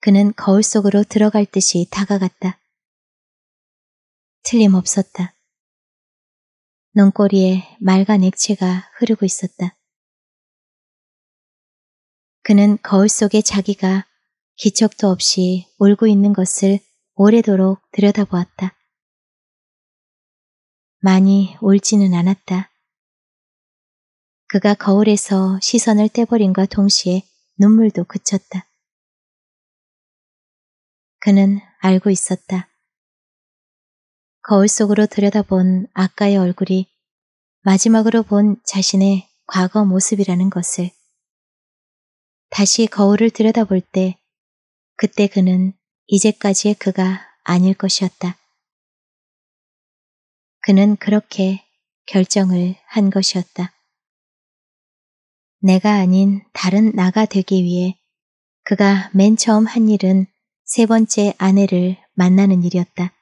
그는 거울 속으로 들어갈 듯이 다가갔다. 틀림없었다. 눈꼬리에 맑은 액체가 흐르고 있었다. 그는 거울 속에 자기가 기척도 없이 울고 있는 것을 오래도록 들여다보았다. 많이 울지는 않았다. 그가 거울에서 시선을 떼버린과 동시에 눈물도 그쳤다. 그는 알고 있었다. 거울 속으로 들여다본 아까의 얼굴이 마지막으로 본 자신의 과거 모습이라는 것을 다시 거울을 들여다볼 때 그때 그는 이제까지의 그가 아닐 것이었다. 그는 그렇게 결정을 한 것이었다. 내가 아닌 다른 나가 되기 위해 그가 맨 처음 한 일은 세 번째 아내를 만나는 일이었다.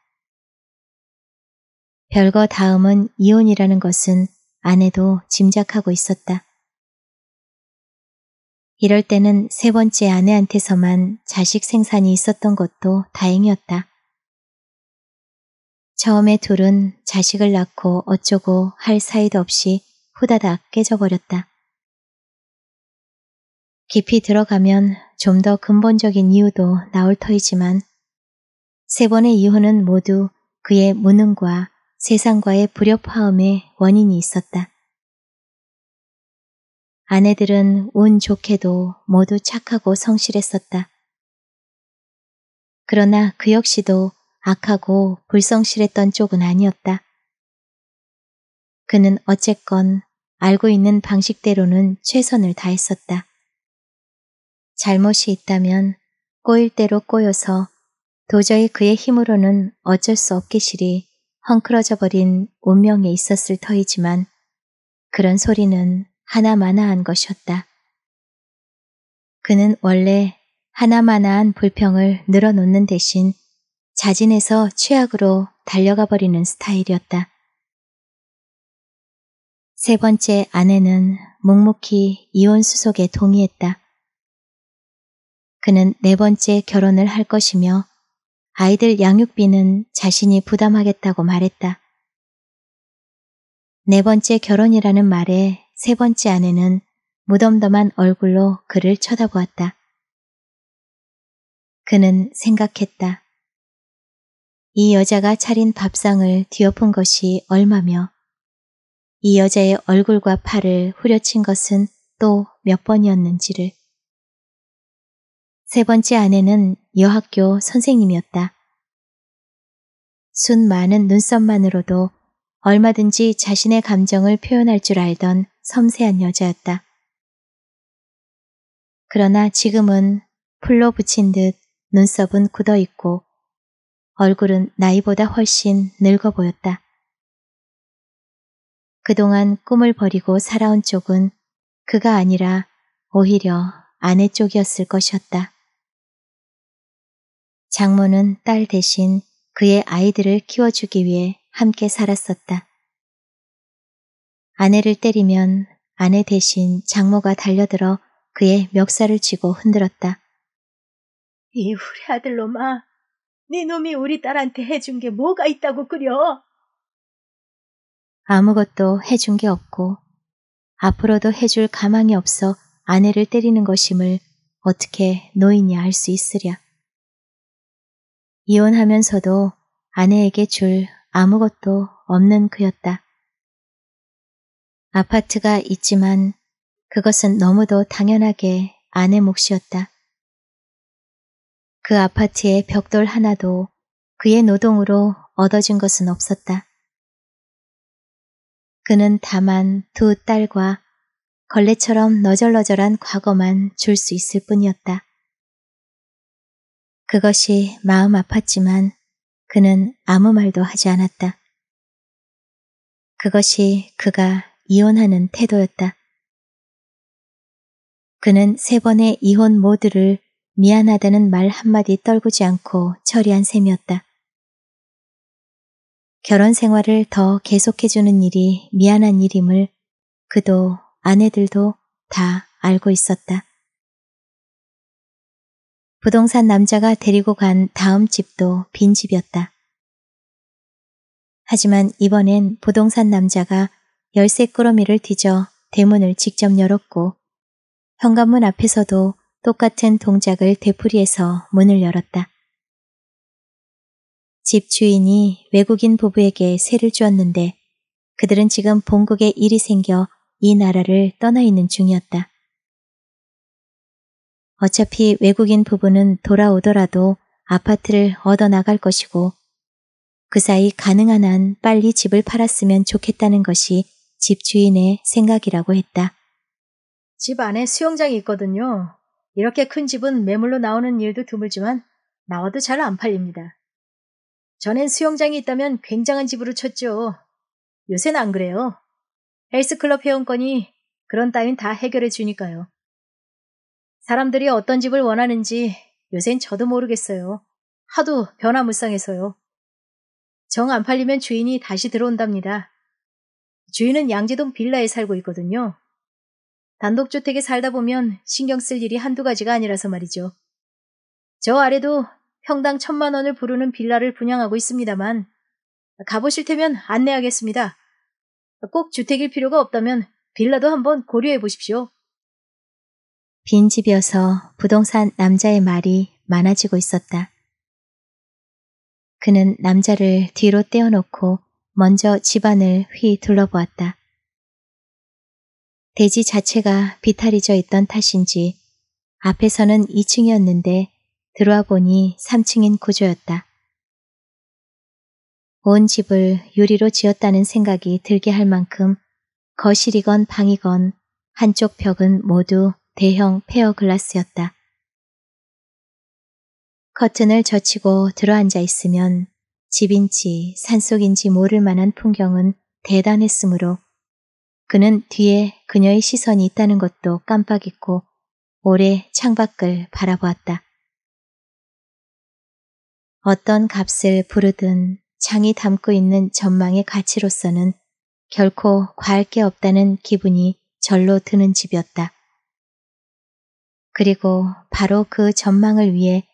별거 다음은 이혼이라는 것은 아내도 짐작하고 있었다. 이럴 때는 세 번째 아내한테서만 자식 생산이 있었던 것도 다행이었다. 처음에 둘은 자식을 낳고 어쩌고 할 사이도 없이 후다닥 깨져버렸다. 깊이 들어가면 좀 더 근본적인 이유도 나올 터이지만 세 번의 이혼은 모두 그의 무능과 세상과의 불협화음의 원인이 있었다. 아내들은 운 좋게도 모두 착하고 성실했었다. 그러나 그 역시도 악하고 불성실했던 쪽은 아니었다. 그는 어쨌건 알고 있는 방식대로는 최선을 다했었다. 잘못이 있다면 꼬일 대로 꼬여서 도저히 그의 힘으로는 어쩔 수 없기시리 헝클어져 버린 운명에 있었을 터이지만 그런 소리는 하나마나한 것이었다. 그는 원래 하나마나한 불평을 늘어놓는 대신 자진해서 최악으로 달려가 버리는 스타일이었다. 세 번째 아내는 묵묵히 이혼 수속에 동의했다. 그는 네 번째 결혼을 할 것이며 아이들 양육비는 자신이 부담하겠다고 말했다. 네 번째 결혼이라는 말에 세 번째 아내는 무덤덤한 얼굴로 그를 쳐다보았다. 그는 생각했다. 이 여자가 차린 밥상을 뒤엎은 것이 얼마며 이 여자의 얼굴과 팔을 후려친 것은 또 몇 번이었는지를. 세 번째 아내는 여학교 선생님이었다. 순 많은 눈썹만으로도 얼마든지 자신의 감정을 표현할 줄 알던 섬세한 여자였다. 그러나 지금은 풀로 붙인 듯 눈썹은 굳어 있고 얼굴은 나이보다 훨씬 늙어 보였다. 그동안 꿈을 버리고 살아온 쪽은 그가 아니라 오히려 아내 쪽이었을 것이었다. 장모는 딸 대신 그의 아이들을 키워주기 위해 함께 살았었다. 아내를 때리면 아내 대신 장모가 달려들어 그의 멱살을 쥐고 흔들었다. 이 우리 아들 놈아, 네 놈이 우리 딸한테 해준 게 뭐가 있다고 그려? 아무것도 해준 게 없고 앞으로도 해줄 가망이 없어 아내를 때리는 것임을 어떻게 노인이 알 수 있으랴. 이혼하면서도 아내에게 줄 아무것도 없는 그였다. 아파트가 있지만 그것은 너무도 당연하게 아내 몫이었다. 그 아파트의 벽돌 하나도 그의 노동으로 얻어진 것은 없었다. 그는 다만 두 딸과 걸레처럼 너절너절한 과거만 줄 수 있을 뿐이었다. 그것이 마음 아팠지만 그는 아무 말도 하지 않았다. 그것이 그가 이혼하는 태도였다. 그는 세 번의 이혼 모두를 미안하다는 말 한마디 떨구지 않고 처리한 셈이었다. 결혼 생활을 더 계속해주는 일이 미안한 일임을 그도 아내들도 다 알고 있었다. 부동산 남자가 데리고 간 다음 집도 빈 집이었다. 하지만 이번엔 부동산 남자가 열쇠 꾸러미를 뒤져 대문을 직접 열었고 현관문 앞에서도 똑같은 동작을 되풀이해서 문을 열었다. 집 주인이 외국인 부부에게 세를 주었는데 그들은 지금 본국에 일이 생겨 이 나라를 떠나 있는 중이었다. 어차피 외국인 부부는 돌아오더라도 아파트를 얻어나갈 것이고 그 사이 가능한 한 빨리 집을 팔았으면 좋겠다는 것이 집주인의 생각이라고 했다. 집 안에 수영장이 있거든요. 이렇게 큰 집은 매물로 나오는 일도 드물지만 나와도 잘 안 팔립니다. 전엔 수영장이 있다면 굉장한 집으로 쳤죠. 요새는 안 그래요. 헬스클럽 회원권이 그런 따윈 다 해결해 주니까요. 사람들이 어떤 집을 원하는지 요샌 저도 모르겠어요. 하도 변화무쌍해서요. 정 안 팔리면 주인이 다시 들어온답니다. 주인은 양재동 빌라에 살고 있거든요. 단독주택에 살다 보면 신경 쓸 일이 한두 가지가 아니라서 말이죠. 저 아래도 평당 천만 원을 부르는 빌라를 분양하고 있습니다만 가보실 테면 안내하겠습니다. 꼭 주택일 필요가 없다면 빌라도 한번 고려해 보십시오. 빈집이어서 부동산 남자의 말이 많아지고 있었다. 그는 남자를 뒤로 떼어놓고 먼저 집안을 휘 둘러보았다. 대지 자체가 비탈이져 있던 탓인지 앞에서는 2층이었는데 들어와 보니 3층인 구조였다. 온 집을 유리로 지었다는 생각이 들게 할 만큼 거실이건 방이건 한쪽 벽은 모두 대형 페어 글라스였다. 커튼을 젖히고 들어앉아 있으면 집인지 산속인지 모를 만한 풍경은 대단했으므로 그는 뒤에 그녀의 시선이 있다는 것도 깜빡 잊고 오래 창밖을 바라보았다. 어떤 값을 부르든 장이 담고 있는 전망의 가치로서는 결코 과할 게 없다는 기분이 절로 드는 집이었다. 그리고 바로 그 전망을 위해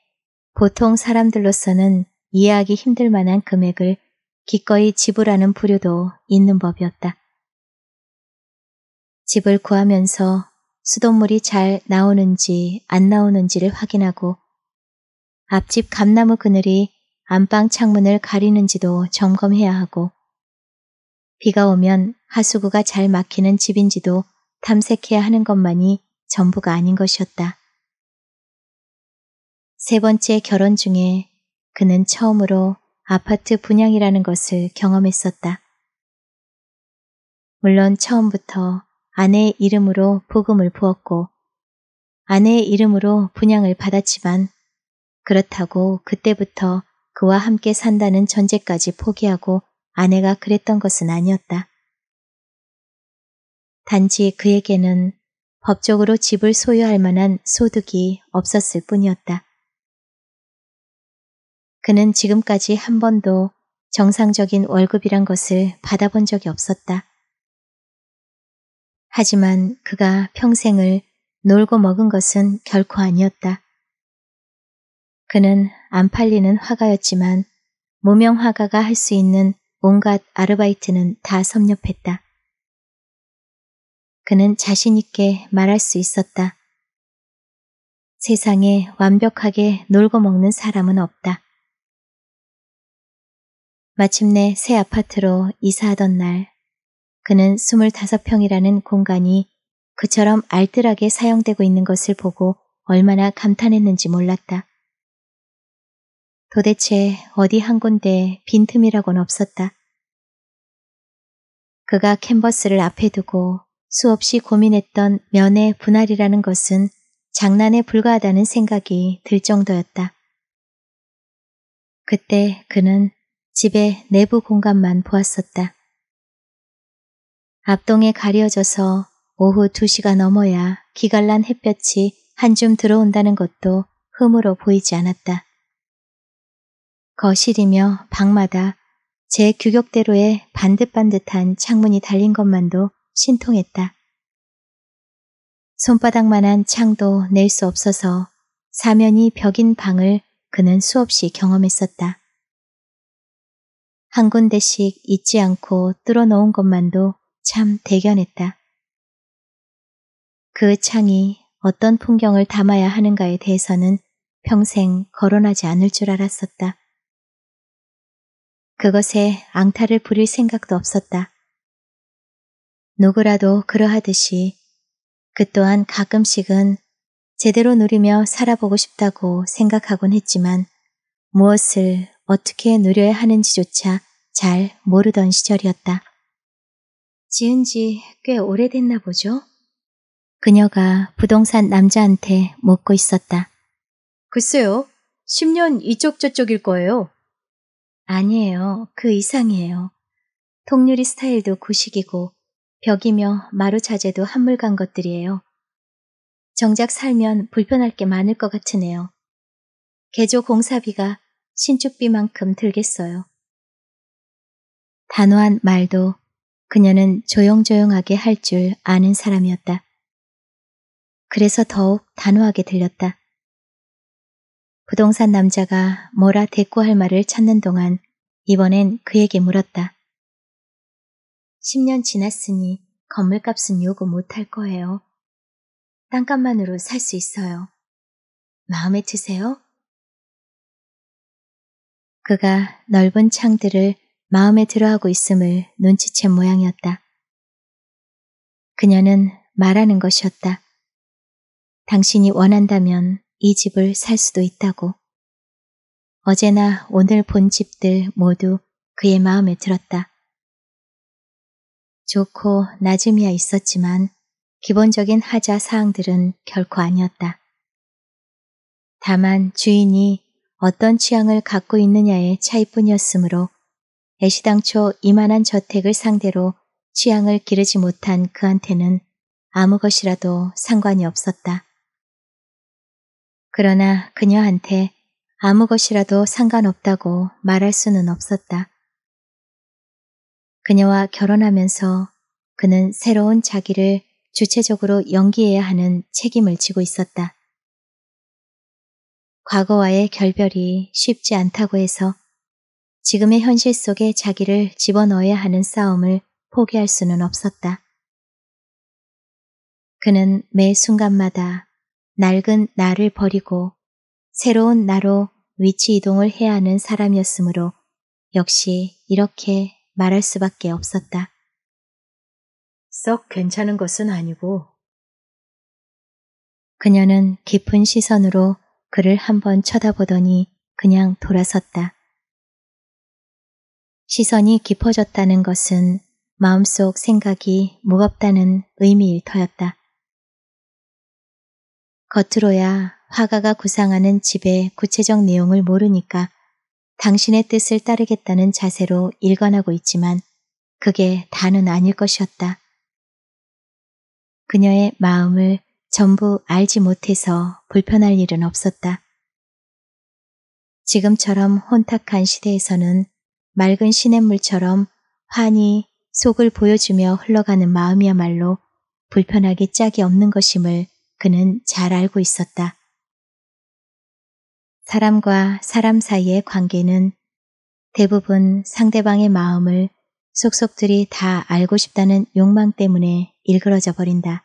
보통 사람들로서는 이해하기 힘들 만한 금액을 기꺼이 지불하는 부류도 있는 법이었다. 집을 구하면서 수돗물이 잘 나오는지 안 나오는지를 확인하고 앞집 감나무 그늘이 안방 창문을 가리는지도 점검해야 하고 비가 오면 하수구가 잘 막히는 집인지도 탐색해야 하는 것만이 전부가 아닌 것이었다. 세 번째 결혼 중에 그는 처음으로 아파트 분양이라는 것을 경험했었다. 물론 처음부터 아내의 이름으로 복음을 부었고 아내의 이름으로 분양을 받았지만 그렇다고 그때부터 그와 함께 산다는 전제까지 포기하고 아내가 그랬던 것은 아니었다. 단지 그에게는 법적으로 집을 소유할 만한 소득이 없었을 뿐이었다. 그는 지금까지 한 번도 정상적인 월급이란 것을 받아본 적이 없었다. 하지만 그가 평생을 놀고 먹은 것은 결코 아니었다. 그는 안 팔리는 화가였지만 무명 화가가 할 수 있는 온갖 아르바이트는 다 섭렵했다. 그는 자신있게 말할 수 있었다. 세상에 완벽하게 놀고 먹는 사람은 없다. 마침내 새 아파트로 이사하던 날, 그는 25평이라는 공간이 그처럼 알뜰하게 사용되고 있는 것을 보고 얼마나 감탄했는지 몰랐다. 도대체 어디 한 군데 빈틈이라곤 없었다. 그가 캔버스를 앞에 두고 수없이 고민했던 면의 분할이라는 것은 장난에 불과하다는 생각이 들 정도였다. 그때 그는 집의 내부 공간만 보았었다. 앞동에 가려져서 오후 2시가 넘어야 기갈란 햇볕이 한줌 들어온다는 것도 흠으로 보이지 않았다. 거실이며 방마다 제 규격대로의 반듯반듯한 창문이 달린 것만도 신통했다. 손바닥만한 창도 낼 수 없어서 사면이 벽인 방을 그는 수없이 경험했었다. 한 군데씩 잊지 않고 뚫어놓은 것만도 참 대견했다. 그 창이 어떤 풍경을 담아야 하는가에 대해서는 평생 거론하지 않을 줄 알았었다. 그것에 앙탈을 부릴 생각도 없었다. 누구라도 그러하듯이 그 또한 가끔씩은 제대로 누리며 살아보고 싶다고 생각하곤 했지만 무엇을 어떻게 누려야 하는지조차 잘 모르던 시절이었다. 지은 지꽤 오래됐나 보죠? 그녀가 부동산 남자한테 묻고 있었다. 글쎄요, 10년 이쪽저쪽일 거예요. 아니에요, 그 이상이에요. 통유리 스타일도 구식이고 벽이며 마루자재도 한물간 것들이에요. 정작 살면 불편할 게 많을 것 같으네요. 개조 공사비가 신축비만큼 들겠어요. 단호한 말도 그녀는 조용조용하게 할 줄 아는 사람이었다. 그래서 더욱 단호하게 들렸다. 부동산 남자가 뭐라 대꾸할 말을 찾는 동안 이번엔 그에게 물었다. 10년 지났으니 건물값은 요구 못할 거예요. 땅값만으로 살 수 있어요. 마음에 드세요? 그가 넓은 창들을 마음에 들어하고 있음을 눈치챈 모양이었다. 그녀는 말하는 것이었다. 당신이 원한다면 이 집을 살 수도 있다고. 어제나 오늘 본 집들 모두 그의 마음에 들었다. 좋고 낮음이야 있었지만 기본적인 하자 사항들은 결코 아니었다. 다만 주인이 어떤 취향을 갖고 있느냐의 차이뿐이었으므로 애시당초 이만한 저택을 상대로 취향을 기르지 못한 그한테는 아무 것이라도 상관이 없었다. 그러나 그녀한테 아무 것이라도 상관없다고 말할 수는 없었다. 그녀와 결혼하면서 그는 새로운 자기를 주체적으로 연기해야 하는 책임을 지고 있었다. 과거와의 결별이 쉽지 않다고 해서 지금의 현실 속에 자기를 집어넣어야 하는 싸움을 포기할 수는 없었다. 그는 매 순간마다 낡은 나를 버리고 새로운 나로 위치 이동을 해야 하는 사람이었으므로 역시 이렇게 말할 수밖에 없었다. 썩 괜찮은 것은 아니고. 그녀는 깊은 시선으로 그를 한번 쳐다보더니 그냥 돌아섰다. 시선이 깊어졌다는 것은 마음속 생각이 무겁다는 의미일 터였다. 겉으로야 화가가 구상하는 집의 구체적 내용을 모르니까 당신의 뜻을 따르겠다는 자세로 일관하고 있지만 그게 다는 아닐 것이었다. 그녀의 마음을 전부 알지 못해서 불편할 일은 없었다. 지금처럼 혼탁한 시대에서는 맑은 시냇물처럼 환히 속을 보여주며 흘러가는 마음이야말로 불편하기 짝이 없는 것임을 그는 잘 알고 있었다. 사람과 사람 사이의 관계는 대부분 상대방의 마음을 속속들이 다 알고 싶다는 욕망 때문에 일그러져 버린다.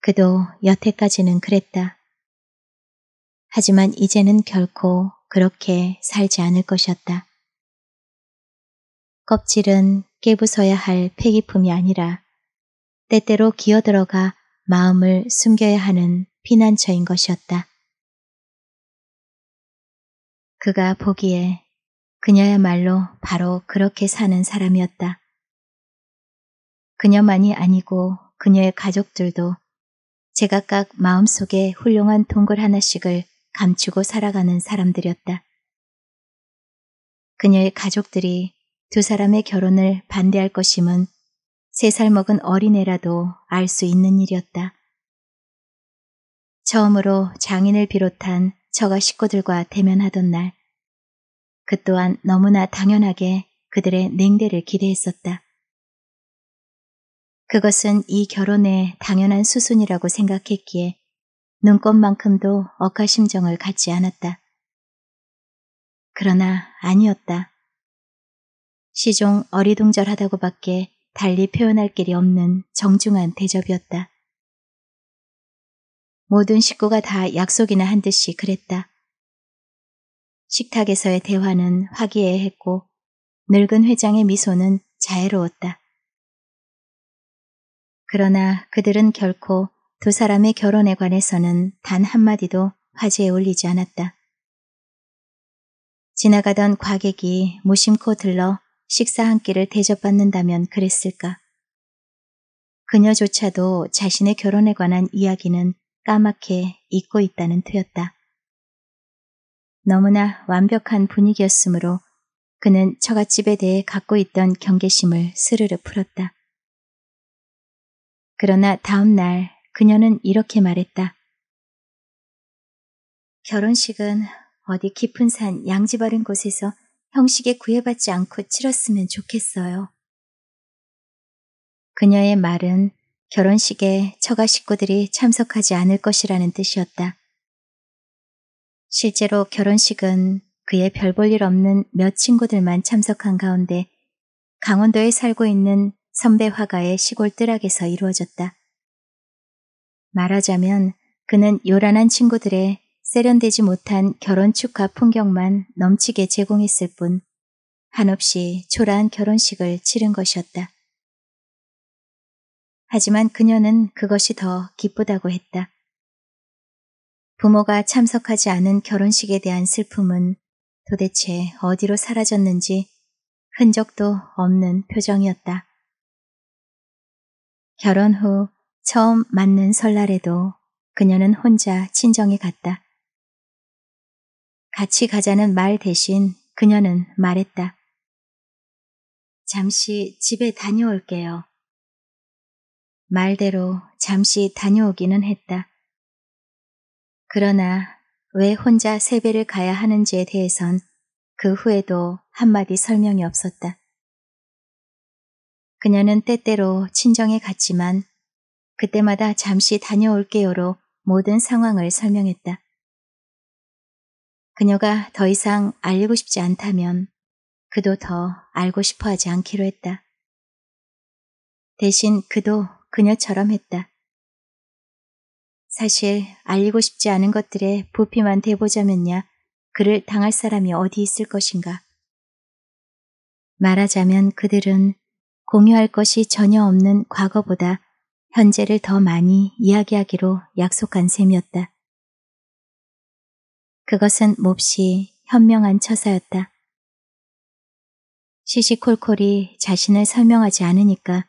그도 여태까지는 그랬다. 하지만 이제는 결코 그렇게 살지 않을 것이었다. 껍질은 깨부숴야 할 폐기품이 아니라 때때로 기어들어가 마음을 숨겨야 하는 피난처인 것이었다. 그가 보기에 그녀야말로 바로 그렇게 사는 사람이었다. 그녀만이 아니고 그녀의 가족들도 제각각 마음속에 훌륭한 동굴 하나씩을 감추고 살아가는 사람들이었다. 그녀의 가족들이 두 사람의 결혼을 반대할 것임은 세 살 먹은 어린애라도 알 수 있는 일이었다. 처음으로 장인을 비롯한 저가 식구들과 대면하던 날, 그 또한 너무나 당연하게 그들의 냉대를 기대했었다. 그것은 이 결혼의 당연한 수순이라고 생각했기에 눈꽃만큼도 억하심정을 갖지 않았다. 그러나 아니었다. 시종 어리둥절하다고밖에 달리 표현할 길이 없는 정중한 대접이었다. 모든 식구가 다 약속이나 한 듯이 그랬다. 식탁에서의 대화는 화기애애했고 늙은 회장의 미소는 자애로웠다. 그러나 그들은 결코 두 사람의 결혼에 관해서는 단 한마디도 화제에 올리지 않았다. 지나가던 과객이 무심코 들러 식사 한 끼를 대접받는다면 그랬을까. 그녀조차도 자신의 결혼에 관한 이야기는 까맣게 잊고 있다는 투였다. 너무나 완벽한 분위기였으므로 그는 처갓집에 대해 갖고 있던 경계심을 스르르 풀었다. 그러나 다음 날 그녀는 이렇게 말했다. 결혼식은 어디 깊은 산 양지 바른 곳에서 형식에 구애받지 않고 치렀으면 좋겠어요. 그녀의 말은 결혼식에 처가 식구들이 참석하지 않을 것이라는 뜻이었다. 실제로 결혼식은 그의 별 볼일 없는 몇 친구들만 참석한 가운데 강원도에 살고 있는 선배 화가의 시골 뜰락에서 이루어졌다. 말하자면 그는 요란한 친구들의 세련되지 못한 결혼 축하 풍경만 넘치게 제공했을 뿐 한없이 초라한 결혼식을 치른 것이었다. 하지만 그녀는 그것이 더 기쁘다고 했다. 부모가 참석하지 않은 결혼식에 대한 슬픔은 도대체 어디로 사라졌는지 흔적도 없는 표정이었다. 결혼 후 처음 맞는 설날에도 그녀는 혼자 친정에 갔다. 같이 가자는 말 대신 그녀는 말했다. 잠시 집에 다녀올게요. 말대로 잠시 다녀오기는 했다. 그러나 왜 혼자 세배를 가야 하는지에 대해선 그 후에도 한마디 설명이 없었다. 그녀는 때때로 친정에 갔지만 그때마다 잠시 다녀올게요로 모든 상황을 설명했다. 그녀가 더 이상 알리고 싶지 않다면 그도 더 알고 싶어 하지 않기로 했다. 대신 그도 그녀처럼 했다. 사실 알리고 싶지 않은 것들에 부피만 대보자면야 그를 당할 사람이 어디 있을 것인가. 말하자면 그들은 공유할 것이 전혀 없는 과거보다 현재를 더 많이 이야기하기로 약속한 셈이었다. 그것은 몹시 현명한 처사였다. 시시콜콜이 자신을 설명하지 않으니까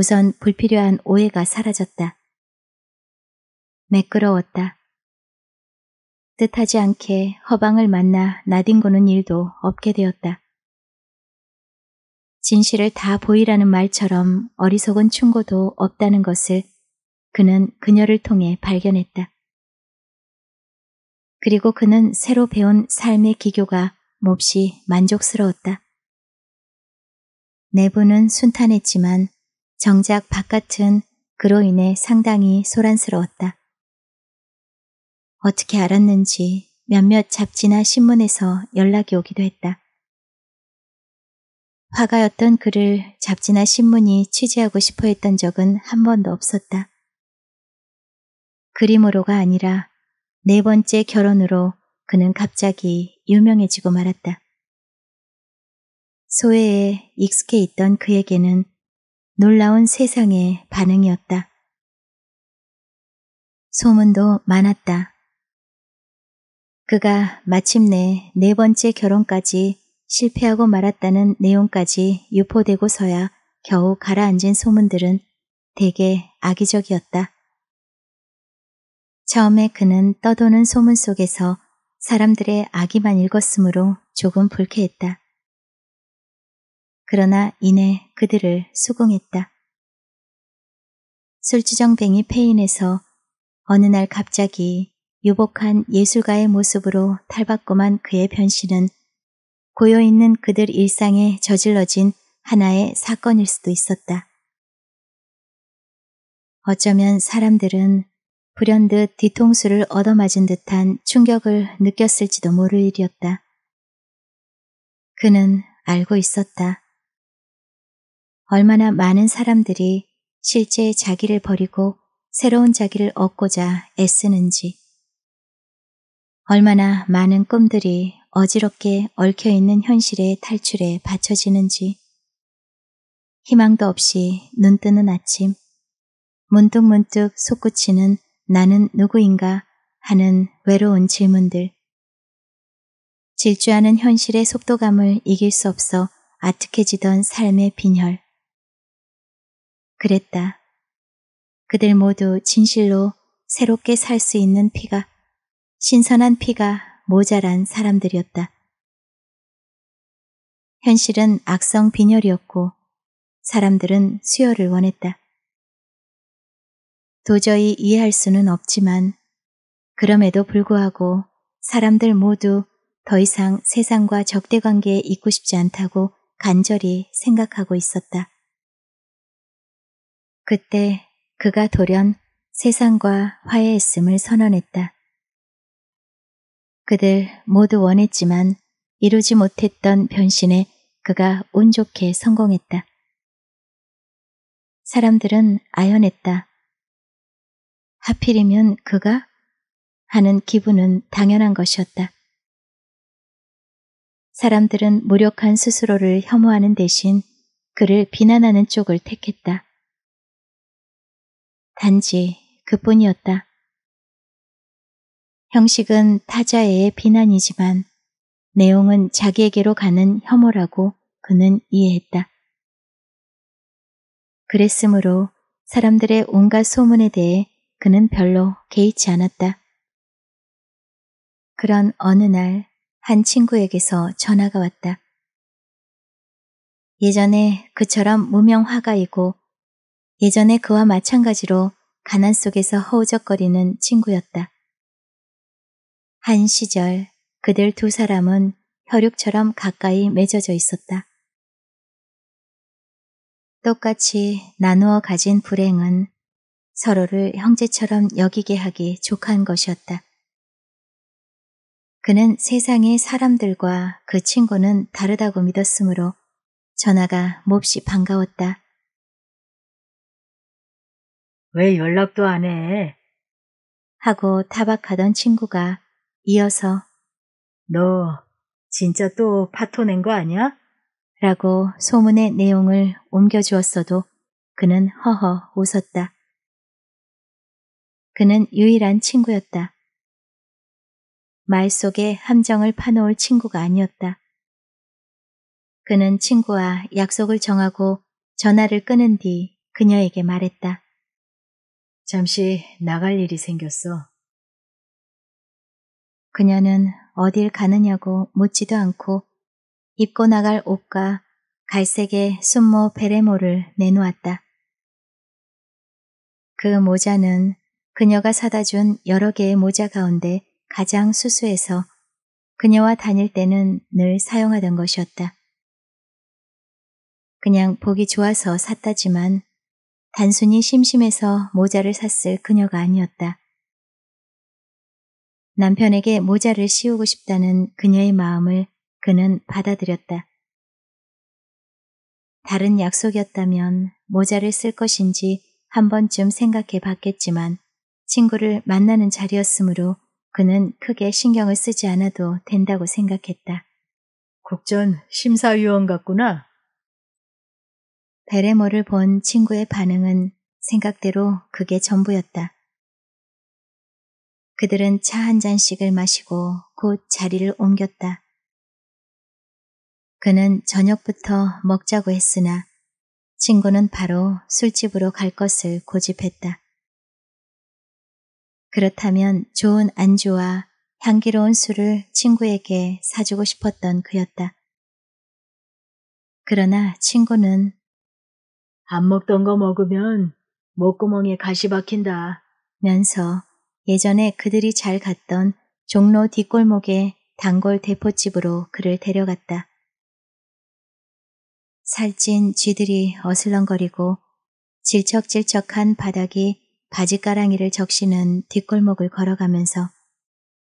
우선 불필요한 오해가 사라졌다. 매끄러웠다. 뜻하지 않게 허방을 만나 나뒹구는 일도 없게 되었다. 진실을 다 보이라는 말처럼 어리석은 충고도 없다는 것을 그는 그녀를 통해 발견했다. 그리고 그는 새로 배운 삶의 기교가 몹시 만족스러웠다. 내부는 순탄했지만 정작 바깥은 그로 인해 상당히 소란스러웠다. 어떻게 알았는지 몇몇 잡지나 신문에서 연락이 오기도 했다. 화가였던 그를 잡지나 신문이 취재하고 싶어 했던 적은 한 번도 없었다. 그림으로가 아니라 네 번째 결혼으로 그는 갑자기 유명해지고 말았다. 소외에 익숙해 있던 그에게는 놀라운 세상의 반응이었다. 소문도 많았다. 그가 마침내 네 번째 결혼까지 실패하고 말았다는 내용까지 유포되고서야 겨우 가라앉은 소문들은 대개 악의적이었다. 처음에 그는 떠도는 소문 속에서 사람들의 악의만 읽었으므로 조금 불쾌했다. 그러나 이내 그들을 수긍했다. 술주정뱅이 페인에서 어느 날 갑자기 유복한 예술가의 모습으로 탈바꿈한 그의 변신은 고여있는 그들 일상에 저질러진 하나의 사건일 수도 있었다. 어쩌면 사람들은 불현듯 뒤통수를 얻어맞은 듯한 충격을 느꼈을지도 모를 일이었다. 그는 알고 있었다. 얼마나 많은 사람들이 실제 자기를 버리고 새로운 자기를 얻고자 애쓰는지 얼마나 많은 꿈들이 어지럽게 얽혀있는 현실의 탈출에 받쳐지는지 희망도 없이 눈뜨는 아침 문득문득 솟구치는 나는 누구인가 하는 외로운 질문들 질주하는 현실의 속도감을 이길 수 없어 아득해지던 삶의 빈혈 그랬다. 그들 모두 진실로 새롭게 살 수 있는 피가 신선한 피가 모자란 사람들이었다. 현실은 악성 빈혈이었고 사람들은 수혈을 원했다. 도저히 이해할 수는 없지만 그럼에도 불구하고 사람들 모두 더 이상 세상과 적대관계에 있고 싶지 않다고 간절히 생각하고 있었다. 그때 그가 돌연 세상과 화해했음을 선언했다. 그들 모두 원했지만 이루지 못했던 변신에 그가 운 좋게 성공했다. 사람들은 아연했다. 하필이면 그가 하는 기분은 당연한 것이었다. 사람들은 무력한 스스로를 혐오하는 대신 그를 비난하는 쪽을 택했다. 단지 그뿐이었다. 형식은 타자의 비난이지만 내용은 자기에게로 가는 혐오라고 그는 이해했다. 그랬으므로 사람들의 온갖 소문에 대해 그는 별로 개의치 않았다. 그런 어느 날 한 친구에게서 전화가 왔다. 예전에 그처럼 무명화가이고 예전에 그와 마찬가지로 가난 속에서 허우적거리는 친구였다. 한 시절 그들 두 사람은 혈육처럼 가까이 맺어져 있었다. 똑같이 나누어 가진 불행은 서로를 형제처럼 여기게 하기 족한 것이었다. 그는 세상의 사람들과 그 친구는 다르다고 믿었으므로 전화가 몹시 반가웠다. 왜 연락도 안 해? 하고 타박하던 친구가 이어서 너 진짜 또 파토 낸 거 아니야? 라고 소문의 내용을 옮겨주었어도 그는 허허 웃었다. 그는 유일한 친구였다. 말 속에 함정을 파놓을 친구가 아니었다. 그는 친구와 약속을 정하고 전화를 끊은 뒤 그녀에게 말했다. 잠시 나갈 일이 생겼어. 그녀는 어딜 가느냐고 묻지도 않고 입고 나갈 옷과 갈색의 순모 베레모를 내놓았다. 그 모자는 그녀가 사다 준 여러 개의 모자 가운데 가장 수수해서 그녀와 다닐 때는 늘 사용하던 것이었다. 그냥 보기 좋아서 샀다지만 단순히 심심해서 모자를 샀을 그녀가 아니었다. 남편에게 모자를 씌우고 싶다는 그녀의 마음을 그는 받아들였다. 다른 약속이었다면 모자를 쓸 것인지 한 번쯤 생각해 봤겠지만 친구를 만나는 자리였으므로 그는 크게 신경을 쓰지 않아도 된다고 생각했다. 국전 심사위원 같구나. 베레모를 본 친구의 반응은 생각대로 그게 전부였다. 그들은 차 한 잔씩을 마시고 곧 자리를 옮겼다. 그는 저녁부터 먹자고 했으나 친구는 바로 술집으로 갈 것을 고집했다. 그렇다면 좋은 안주와 향기로운 술을 친구에게 사주고 싶었던 그였다. 그러나 친구는 안 먹던 거 먹으면 목구멍에 가시 박힌다. 면서 예전에 그들이 잘 갔던 종로 뒷골목의 단골 대포집으로 그를 데려갔다. 살찐 쥐들이 어슬렁거리고 질척질척한 바닥이 바지가랑이를 적시는 뒷골목을 걸어가면서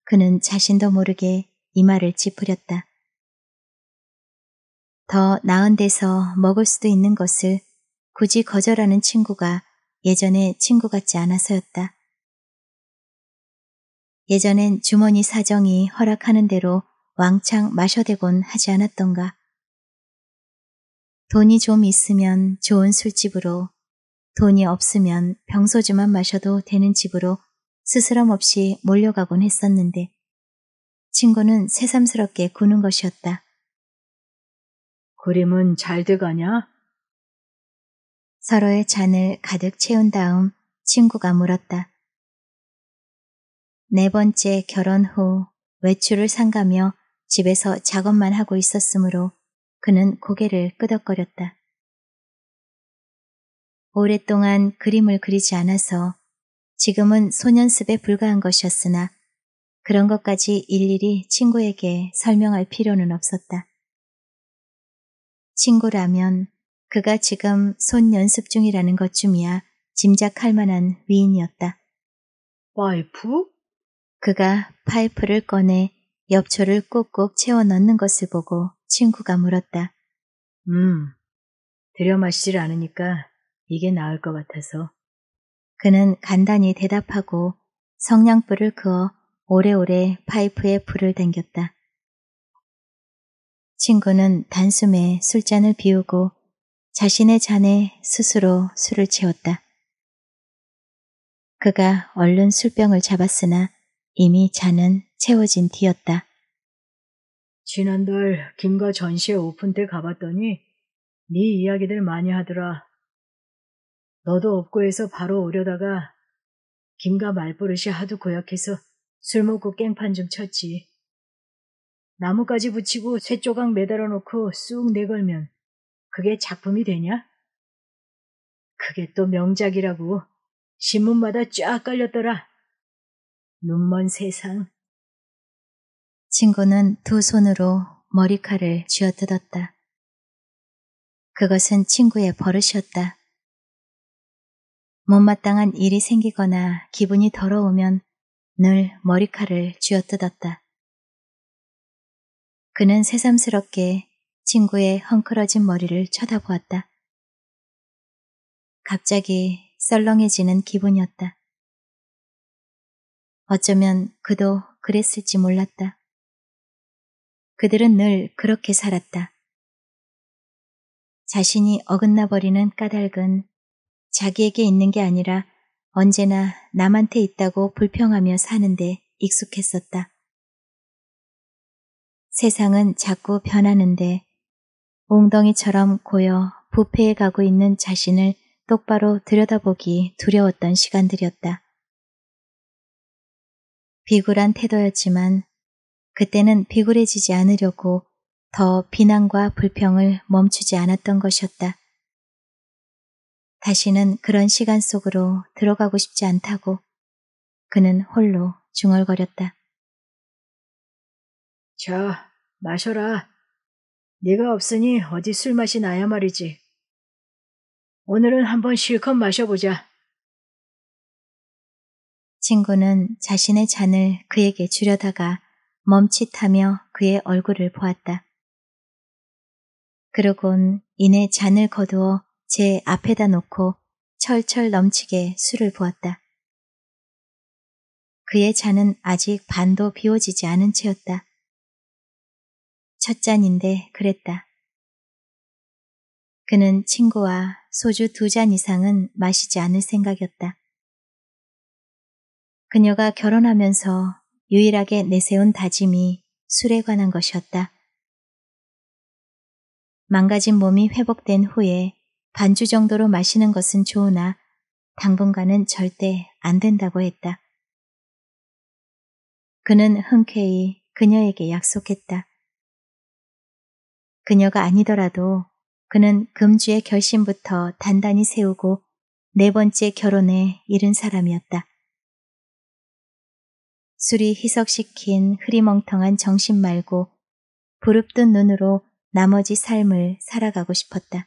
그는 자신도 모르게 이마를 찌푸렸다. 더 나은 데서 먹을 수도 있는 것을 굳이 거절하는 친구가 예전에 친구 같지 않아서였다. 예전엔 주머니 사정이 허락하는 대로 왕창 마셔대곤 하지 않았던가. 돈이 좀 있으면 좋은 술집으로, 돈이 없으면 병소주만 마셔도 되는 집으로 스스럼 없이 몰려가곤 했었는데 친구는 새삼스럽게 구는 것이었다. 그림은 잘 돼가냐? 서로의 잔을 가득 채운 다음 친구가 물었다. 네 번째 결혼 후 외출을 삼가며 집에서 작업만 하고 있었으므로 그는 고개를 끄덕거렸다. 오랫동안 그림을 그리지 않아서 지금은 소년습에 불과한 것이었으나 그런 것까지 일일이 친구에게 설명할 필요는 없었다. 친구라면 그가 지금 손 연습 중이라는 것쯤이야 짐작할 만한 위인이었다. 파이프 그가 파이프를 꺼내 엽초를 꼭꼭 채워 넣는 것을 보고 친구가 물었다. 음, 들여 마시질 않으니까 이게 나을 것 같아서. 그는 간단히 대답하고 성냥불을 그어 오래오래 파이프에 불을 당겼다. 친구는 단숨에 술잔을 비우고 자신의 잔에 스스로 술을 채웠다. 그가 얼른 술병을 잡았으나 이미 잔은 채워진 뒤였다. 지난달 김과 전시회 오픈 때 가봤더니 네 이야기들 많이 하더라. 너도 업고에서 바로 오려다가 김과 말버릇이 하도 고약해서 술 먹고 깽판 좀 쳤지. 나뭇가지 붙이고 쇠조각 매달아 놓고 쑥 내걸면 그게 작품이 되냐? 그게 또 명작이라고 신문마다 쫙 깔렸더라. 눈먼 세상. 친구는 두 손으로 머리칼을 쥐어뜯었다. 그것은 친구의 버릇이었다. 못마땅한 일이 생기거나 기분이 더러우면 늘 머리칼을 쥐어뜯었다. 그는 새삼스럽게 친구의 헝클어진 머리를 쳐다보았다. 갑자기 썰렁해지는 기분이었다. 어쩌면 그도 그랬을지 몰랐다. 그들은 늘 그렇게 살았다. 자신이 어긋나 버리는 까닭은 자기에게 있는 게 아니라 언제나 남한테 있다고 불평하며 사는데 익숙했었다. 세상은 자꾸 변하는데 웅덩이처럼 고여 부패해 가고 있는 자신을 똑바로 들여다보기 두려웠던 시간들이었다. 비굴한 태도였지만 그때는 비굴해지지 않으려고 더 비난과 불평을 멈추지 않았던 것이었다. 다시는 그런 시간 속으로 들어가고 싶지 않다고 그는 홀로 중얼거렸다. 자, 마셔라. 네가 없으니 어디 술 맛이 나야 말이지. 오늘은 한번 실컷 마셔보자. 친구는 자신의 잔을 그에게 주려다가 멈칫하며 그의 얼굴을 보았다. 그러곤 이내 잔을 거두어 제 앞에다 놓고 철철 넘치게 술을 부었다. 그의 잔은 아직 반도 비워지지 않은 채였다. 첫 잔인데 그랬다. 그는 친구와 소주 두 잔 이상은 마시지 않을 생각이었다. 그녀가 결혼하면서 유일하게 내세운 다짐이 술에 관한 것이었다. 망가진 몸이 회복된 후에 반주 정도로 마시는 것은 좋으나 당분간은 절대 안 된다고 했다. 그는 흔쾌히 그녀에게 약속했다. 그녀가 아니더라도 그는 금주의 결심부터 단단히 세우고 네 번째 결혼에 이른 사람이었다. 술이 희석시킨 흐리멍텅한 정신 말고 부릅뜬 눈으로 나머지 삶을 살아가고 싶었다.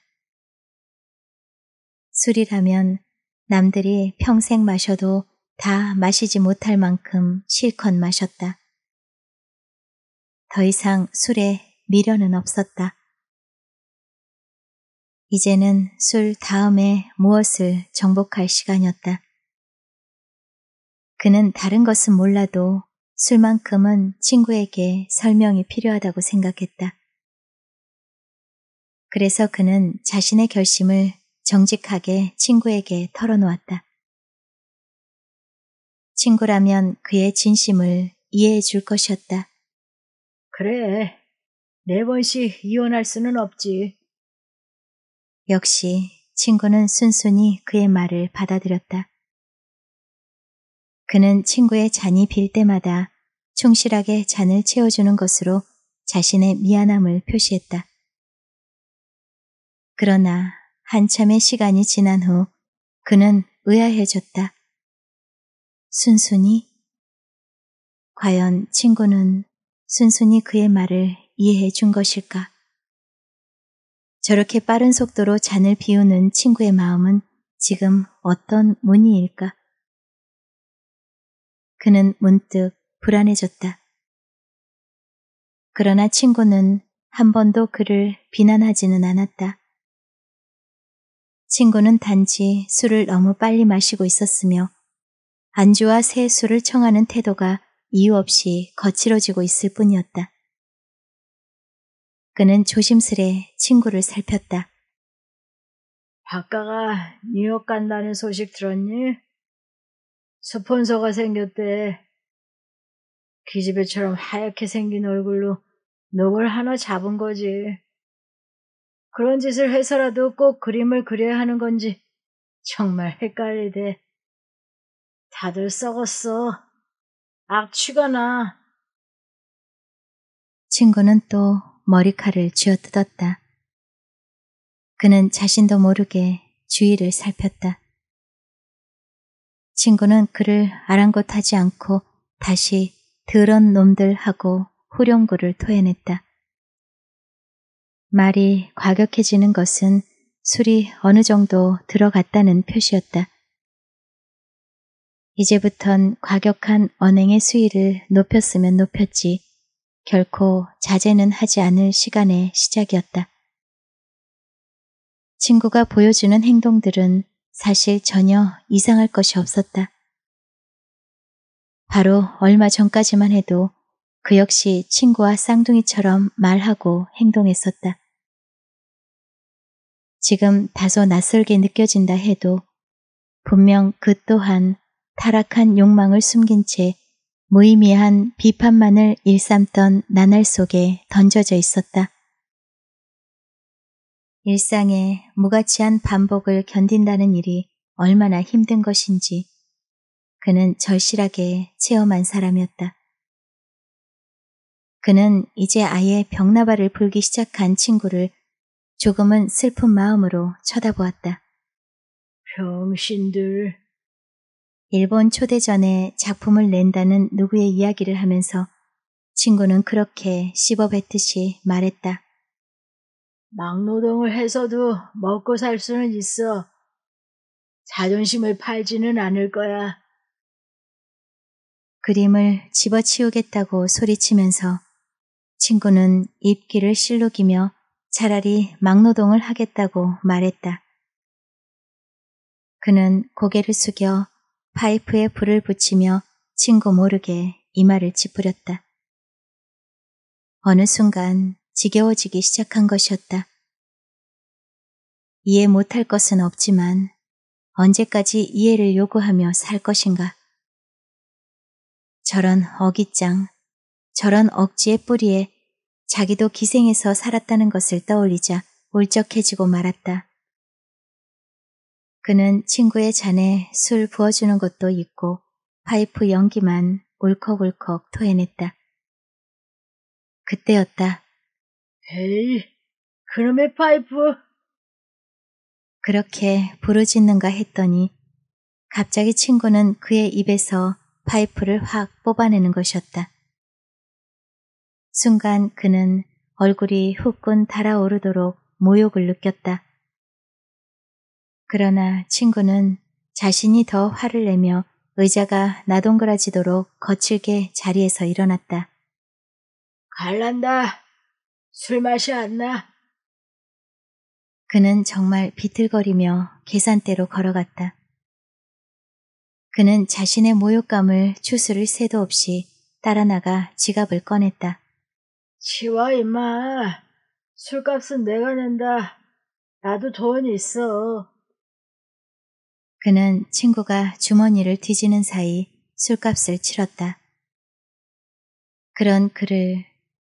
술이라면 남들이 평생 마셔도 다 마시지 못할 만큼 실컷 마셨다. 더 이상 술에 미련은 없었다. 이제는 술 다음에 무엇을 정복할 시간이었다. 그는 다른 것은 몰라도 술만큼은 친구에게 설명이 필요하다고 생각했다. 그래서 그는 자신의 결심을 정직하게 친구에게 털어놓았다. 친구라면 그의 진심을 이해해 줄 것이었다. 그래, 네 번씩 이혼할 수는 없지. 역시 친구는 순순히 그의 말을 받아들였다. 그는 친구의 잔이 빌 때마다 충실하게 잔을 채워주는 것으로 자신의 미안함을 표시했다. 그러나 한참의 시간이 지난 후 그는 의아해졌다. 순순히? 과연 친구는 순순히 그의 말을 이해해 준 것일까? 저렇게 빠른 속도로 잔을 비우는 친구의 마음은 지금 어떤 무늬일까? 그는 문득 불안해졌다. 그러나 친구는 한 번도 그를 비난하지는 않았다. 친구는 단지 술을 너무 빨리 마시고 있었으며 안주와 새 술을 청하는 태도가 이유 없이 거칠어지고 있을 뿐이었다. 그는 조심스레 친구를 살폈다. 박가가 뉴욕 간다는 소식 들었니? 스폰서가 생겼대. 기집애처럼 하얗게 생긴 얼굴로 녹을 하나 잡은 거지. 그런 짓을 해서라도 꼭 그림을 그려야 하는 건지 정말 헷갈리대. 다들 썩었어. 악취가 나. 친구는 또 머리칼을 쥐어뜯었다. 그는 자신도 모르게 주위를 살폈다. 친구는 그를 아랑곳하지 않고 다시 드런 놈들 하고 후렴구를 토해냈다. 말이 과격해지는 것은 술이 어느 정도 들어갔다는 표시였다. 이제부턴 과격한 언행의 수위를 높였으면 높였지 결코 자제는 하지 않을 시간의 시작이었다. 친구가 보여주는 행동들은 사실 전혀 이상할 것이 없었다. 바로 얼마 전까지만 해도 그 역시 친구와 쌍둥이처럼 말하고 행동했었다. 지금 다소 낯설게 느껴진다 해도 분명 그 또한 타락한 욕망을 숨긴 채 무의미한 비판만을 일삼던 나날 속에 던져져 있었다. 일상에 무가치한 반복을 견딘다는 일이 얼마나 힘든 것인지 그는 절실하게 체험한 사람이었다. 그는 이제 아예 병나발을 불기 시작한 친구를 조금은 슬픈 마음으로 쳐다보았다. 병신들, 일본 초대전에 작품을 낸다는 누구의 이야기를 하면서 친구는 그렇게 씹어뱉듯이 말했다. 막노동을 해서도 먹고 살 수는 있어. 자존심을 팔지는 않을 거야. 그림을 집어치우겠다고 소리치면서 친구는 입기를 실룩이며 차라리 막노동을 하겠다고 말했다. 그는 고개를 숙여 파이프에 불을 붙이며 친구 모르게 이마를 찌푸렸다. 어느 순간 지겨워지기 시작한 것이었다. 이해 못할 것은 없지만 언제까지 이해를 요구하며 살 것인가. 저런 어깃장, 저런 억지의 뿌리에 자기도 기생해서 살았다는 것을 떠올리자 울적해지고 말았다. 그는 친구의 잔에 술 부어주는 것도 잊고 파이프 연기만 울컥울컥 토해냈다. 그때였다. 에이, 그놈의 파이프! 그렇게 부르짖는가 했더니 갑자기 친구는 그의 입에서 파이프를 확 뽑아내는 것이었다. 순간 그는 얼굴이 후끈 달아오르도록 모욕을 느꼈다. 그러나 친구는 자신이 더 화를 내며 의자가 나동그라지도록 거칠게 자리에서 일어났다. 갈란다. 술 맛이 안 나. 그는 정말 비틀거리며 계산대로 걸어갔다. 그는 자신의 모욕감을 추스를 새도 없이 따라 나가 지갑을 꺼냈다. 치워 임마. 술값은 내가 낸다. 나도 돈이 있어. 그는 친구가 주머니를 뒤지는 사이 술값을 치렀다. 그런 그를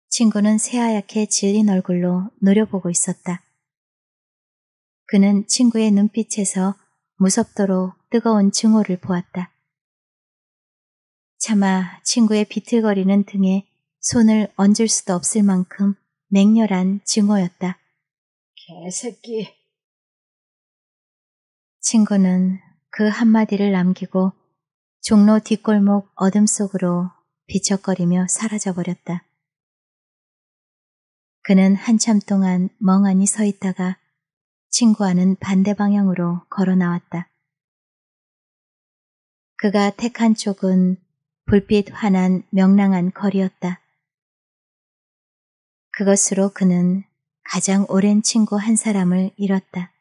친구는 새하얗게 질린 얼굴로 노려보고 있었다. 그는 친구의 눈빛에서 무섭도록 뜨거운 증오를 보았다. 차마 친구의 비틀거리는 등에 손을 얹을 수도 없을 만큼 맹렬한 증오였다. 개새끼. 친구는 그 한마디를 남기고 종로 뒷골목 어둠 속으로 비척거리며 사라져버렸다. 그는 한참 동안 멍하니 서 있다가 친구와는 반대 방향으로 걸어 나왔다. 그가 택한 쪽은 불빛 환한 명랑한 거리였다. 그것으로 그는 가장 오랜 친구 한 사람을 잃었다.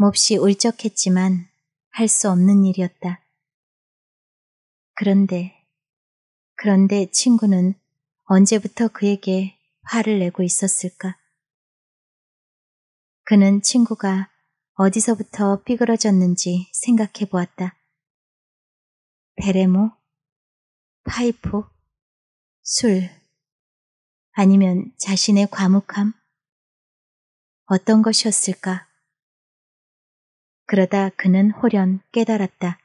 몹시 울적했지만 할 수 없는 일이었다. 그런데, 그런데 친구는 언제부터 그에게 화를 내고 있었을까? 그는 친구가 어디서부터 삐그러졌는지 생각해 보았다. 베레모, 파이프, 술, 아니면 자신의 과묵함? 어떤 것이었을까? 그러다 그는 홀연 깨달았다.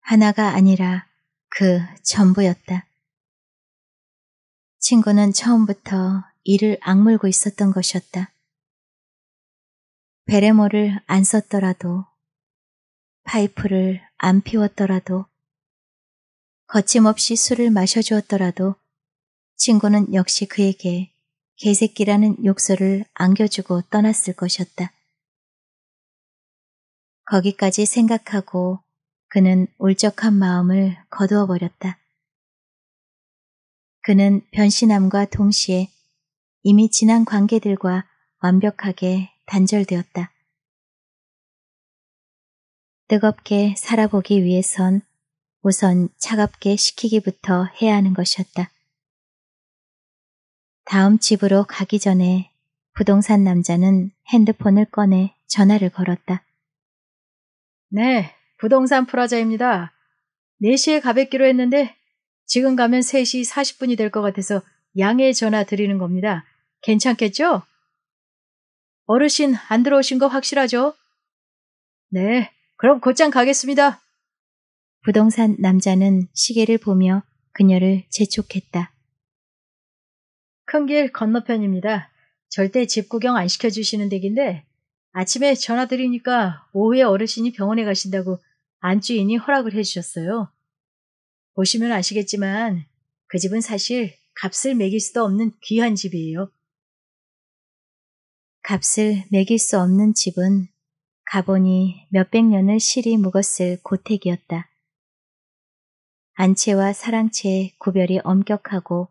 하나가 아니라 그 전부였다. 친구는 처음부터 이를 악물고 있었던 것이었다. 베레모를 안 썼더라도, 파이프를 안 피웠더라도, 거침없이 술을 마셔주었더라도 친구는 역시 그에게 개새끼라는 욕설을 안겨주고 떠났을 것이었다. 거기까지 생각하고 그는 울적한 마음을 거두어 버렸다. 그는 변신함과 동시에 이미 지난 관계들과 완벽하게 단절되었다. 뜨겁게 살아보기 위해선 우선 차갑게 식히기부터 해야 하는 것이었다. 다음 집으로 가기 전에 부동산 남자는 핸드폰을 꺼내 전화를 걸었다. 네, 부동산 프라자입니다. 4시에 가뵙기로 했는데 지금 가면 3시 40분이 될 것 같아서 양해 전화 드리는 겁니다. 괜찮겠죠? 어르신 안 들어오신 거 확실하죠? 네, 그럼 곧장 가겠습니다. 부동산 남자는 시계를 보며 그녀를 재촉했다. 큰길 건너편입니다. 절대 집 구경 안 시켜주시는 댁인데 아침에 전화드리니까 오후에 어르신이 병원에 가신다고 안주인이 허락을 해주셨어요. 보시면 아시겠지만 그 집은 사실 값을 매길 수도 없는 귀한 집이에요. 값을 매길 수 없는 집은 가보니 몇백 년을 실이 묵었을 고택이었다. 안채와 사랑채의 구별이 엄격하고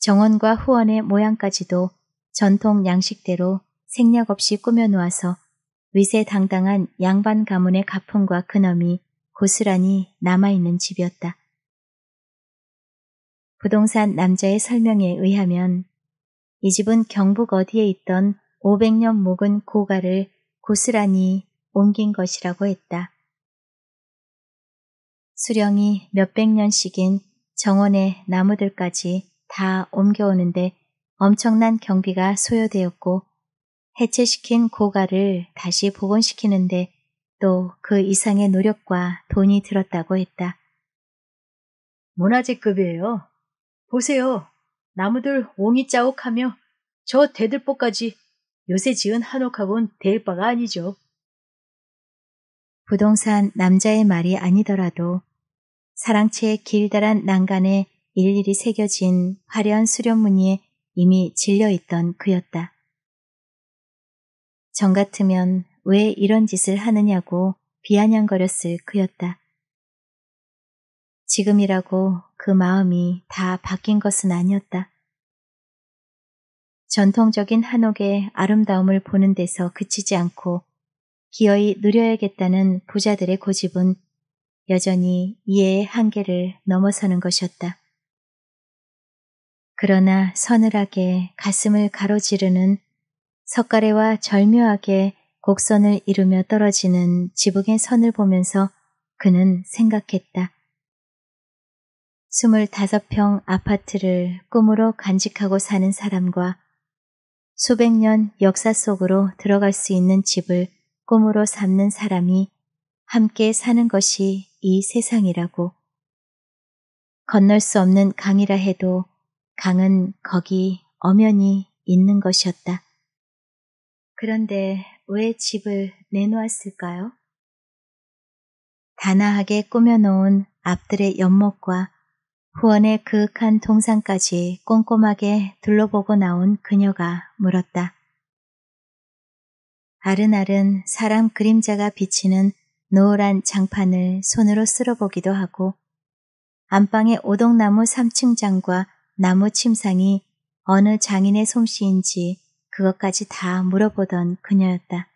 정원과 후원의 모양까지도 전통 양식대로 생략 없이 꾸며놓아서 위세당당한 양반 가문의 가품과 근엄이 고스란히 남아있는 집이었다. 부동산 남자의 설명에 의하면 이 집은 경북 어디에 있던 500년 묵은 고가를 고스란히 옮긴 것이라고 했다. 수령이 몇백 년씩인 정원의 나무들까지 다 옮겨오는데 엄청난 경비가 소요되었고 해체시킨 고가를 다시 복원시키는데 또 그 이상의 노력과 돈이 들었다고 했다. 문화재급이에요. 보세요. 나무들 옹이짜옥하며 저 대들보까지 요새 지은 한옥하고는 대박가 아니죠. 부동산 남자의 말이 아니더라도 사랑채 길다란 난간에 일일이 새겨진 화려한 수련무늬에 이미 질려있던 그였다. 정 같으면 왜 이런 짓을 하느냐고 비아냥거렸을 그였다. 지금이라고 그 마음이 다 바뀐 것은 아니었다. 전통적인 한옥의 아름다움을 보는 데서 그치지 않고 기어이 누려야겠다는 부자들의 고집은 여전히 이해의 한계를 넘어서는 것이었다. 그러나 서늘하게 가슴을 가로지르는 석가래와 절묘하게 곡선을 이루며 떨어지는 지붕의 선을 보면서 그는 생각했다. 25평 아파트를 꿈으로 간직하고 사는 사람과 수백 년 역사 속으로 들어갈 수 있는 집을 꿈으로 삼는 사람이 함께 사는 것이 이 세상이라고. 건널 수 없는 강이라 해도 강은 거기 엄연히 있는 것이었다. 그런데 왜 집을 내놓았을까요? 단아하게 꾸며놓은 앞들의 연못과 후원의 그윽한 동상까지 꼼꼼하게 둘러보고 나온 그녀가 물었다. 아른아른 사람 그림자가 비치는 노란 장판을 손으로 쓸어보기도 하고 안방의 오동나무 3층장과 나무 침상이 어느 장인의 솜씨인지 그것까지 다 물어보던 그녀였다.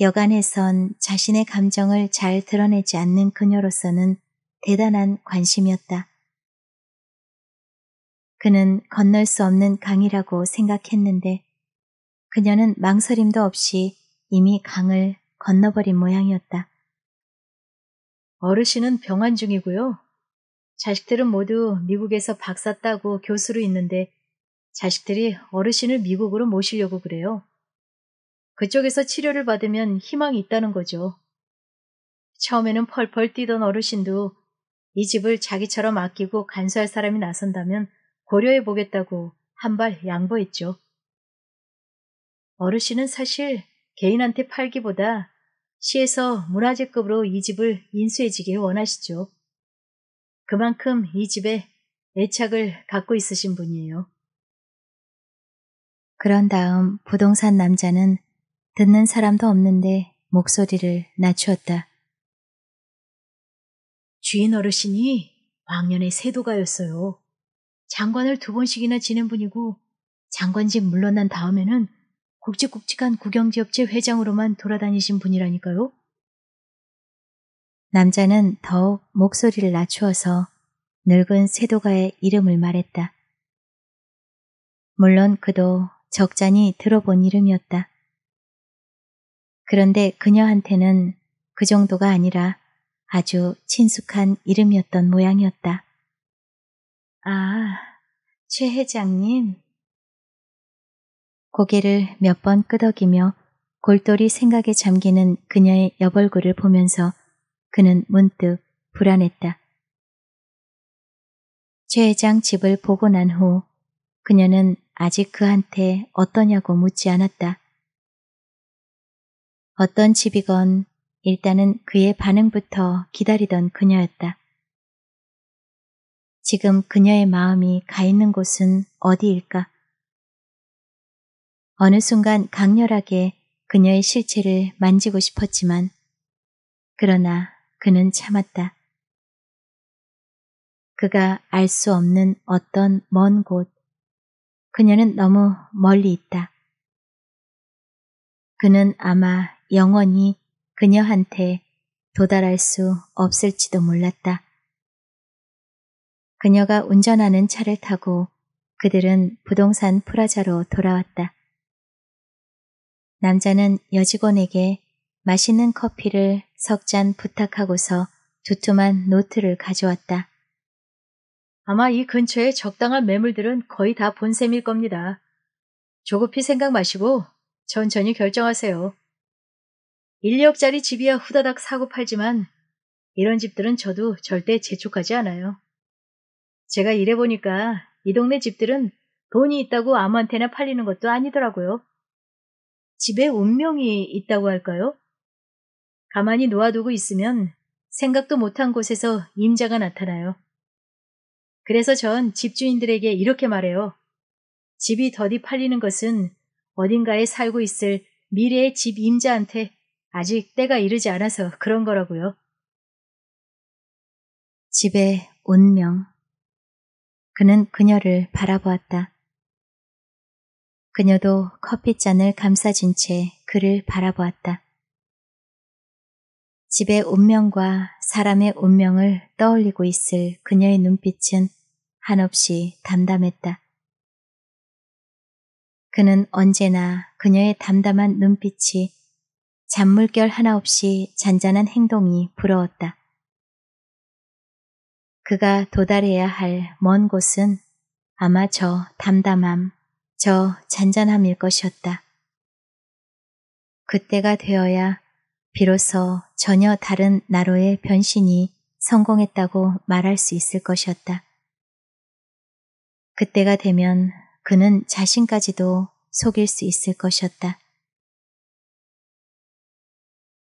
여간에선 자신의 감정을 잘 드러내지 않는 그녀로서는 대단한 관심이었다. 그는 건널 수 없는 강이라고 생각했는데 그녀는 망설임도 없이 이미 강을 건너버린 모양이었다. 어르신은 병환 중이고요. 자식들은 모두 미국에서 박사 따고 교수로 있는데 자식들이 어르신을 미국으로 모시려고 그래요. 그쪽에서 치료를 받으면 희망이 있다는 거죠. 처음에는 펄펄 뛰던 어르신도 이 집을 자기처럼 아끼고 간수할 사람이 나선다면 고려해 보겠다고 한 발 양보했죠. 어르신은 사실 개인한테 팔기보다 시에서 문화재급으로 이 집을 인수해지길 원하시죠. 그만큼 이 집에 애착을 갖고 있으신 분이에요. 그런 다음 부동산 남자는 듣는 사람도 없는데 목소리를 낮추었다. 주인 어르신이 왕년에 세도가였어요. 장관을 두 번씩이나 지낸 분이고 장관직 물러난 다음에는 굵직굵직한 국영지업체 회장으로만 돌아다니신 분이라니까요. 남자는 더욱 목소리를 낮추어서 늙은 세도가의 이름을 말했다. 물론 그도 적잖이 들어본 이름이었다. 그런데 그녀한테는 그 정도가 아니라 아주 친숙한 이름이었던 모양이었다. 아, 최 회장님. 고개를 몇 번 끄덕이며 골똘히 생각에 잠기는 그녀의 여벌굴을 보면서 그는 문득 불안했다. 최 회장 집을 보고 난 후 그녀는 아직 그한테 어떠냐고 묻지 않았다. 어떤 집이건 일단은 그의 반응부터 기다리던 그녀였다. 지금 그녀의 마음이 가 있는 곳은 어디일까? 어느 순간 강렬하게 그녀의 실체를 만지고 싶었지만 그러나 그는 참았다. 그가 알 수 없는 어떤 먼 곳, 그녀는 너무 멀리 있다. 그는 아마 영원히 그녀한테 도달할 수 없을지도 몰랐다. 그녀가 운전하는 차를 타고 그들은 부동산 프라자로 돌아왔다. 남자는 여직원에게 맛있는 커피를 석 잔 부탁하고서 두툼한 노트를 가져왔다. 아마 이 근처에 적당한 매물들은 거의 다 본 셈일 겁니다. 조급히 생각 마시고 천천히 결정하세요. 1억짜리 집이야 후다닥 사고 팔지만 이런 집들은 저도 절대 재촉하지 않아요. 제가 일해보니까 이 동네 집들은 돈이 있다고 아무한테나 팔리는 것도 아니더라고요. 집에 운명이 있다고 할까요? 가만히 놓아두고 있으면 생각도 못한 곳에서 임자가 나타나요. 그래서 전 집주인들에게 이렇게 말해요. 집이 더디 팔리는 것은 어딘가에 살고 있을 미래의 집 임자한테 아직 때가 이르지 않아서 그런 거라고요. 집의 운명. 그는 그녀를 바라보았다. 그녀도 커피잔을 감싸진 채 그를 바라보았다. 집의 운명과 사람의 운명을 떠올리고 있을 그녀의 눈빛은 한없이 담담했다. 그는 언제나 그녀의 담담한 눈빛이 잔물결 하나 없이 잔잔한 행동이 부러웠다. 그가 도달해야 할 먼 곳은 아마 저 담담함, 저 잔잔함일 것이었다. 그때가 되어야 비로소 전혀 다른 나로의 변신이 성공했다고 말할 수 있을 것이었다. 그때가 되면 그는 자신까지도 속일 수 있을 것이었다.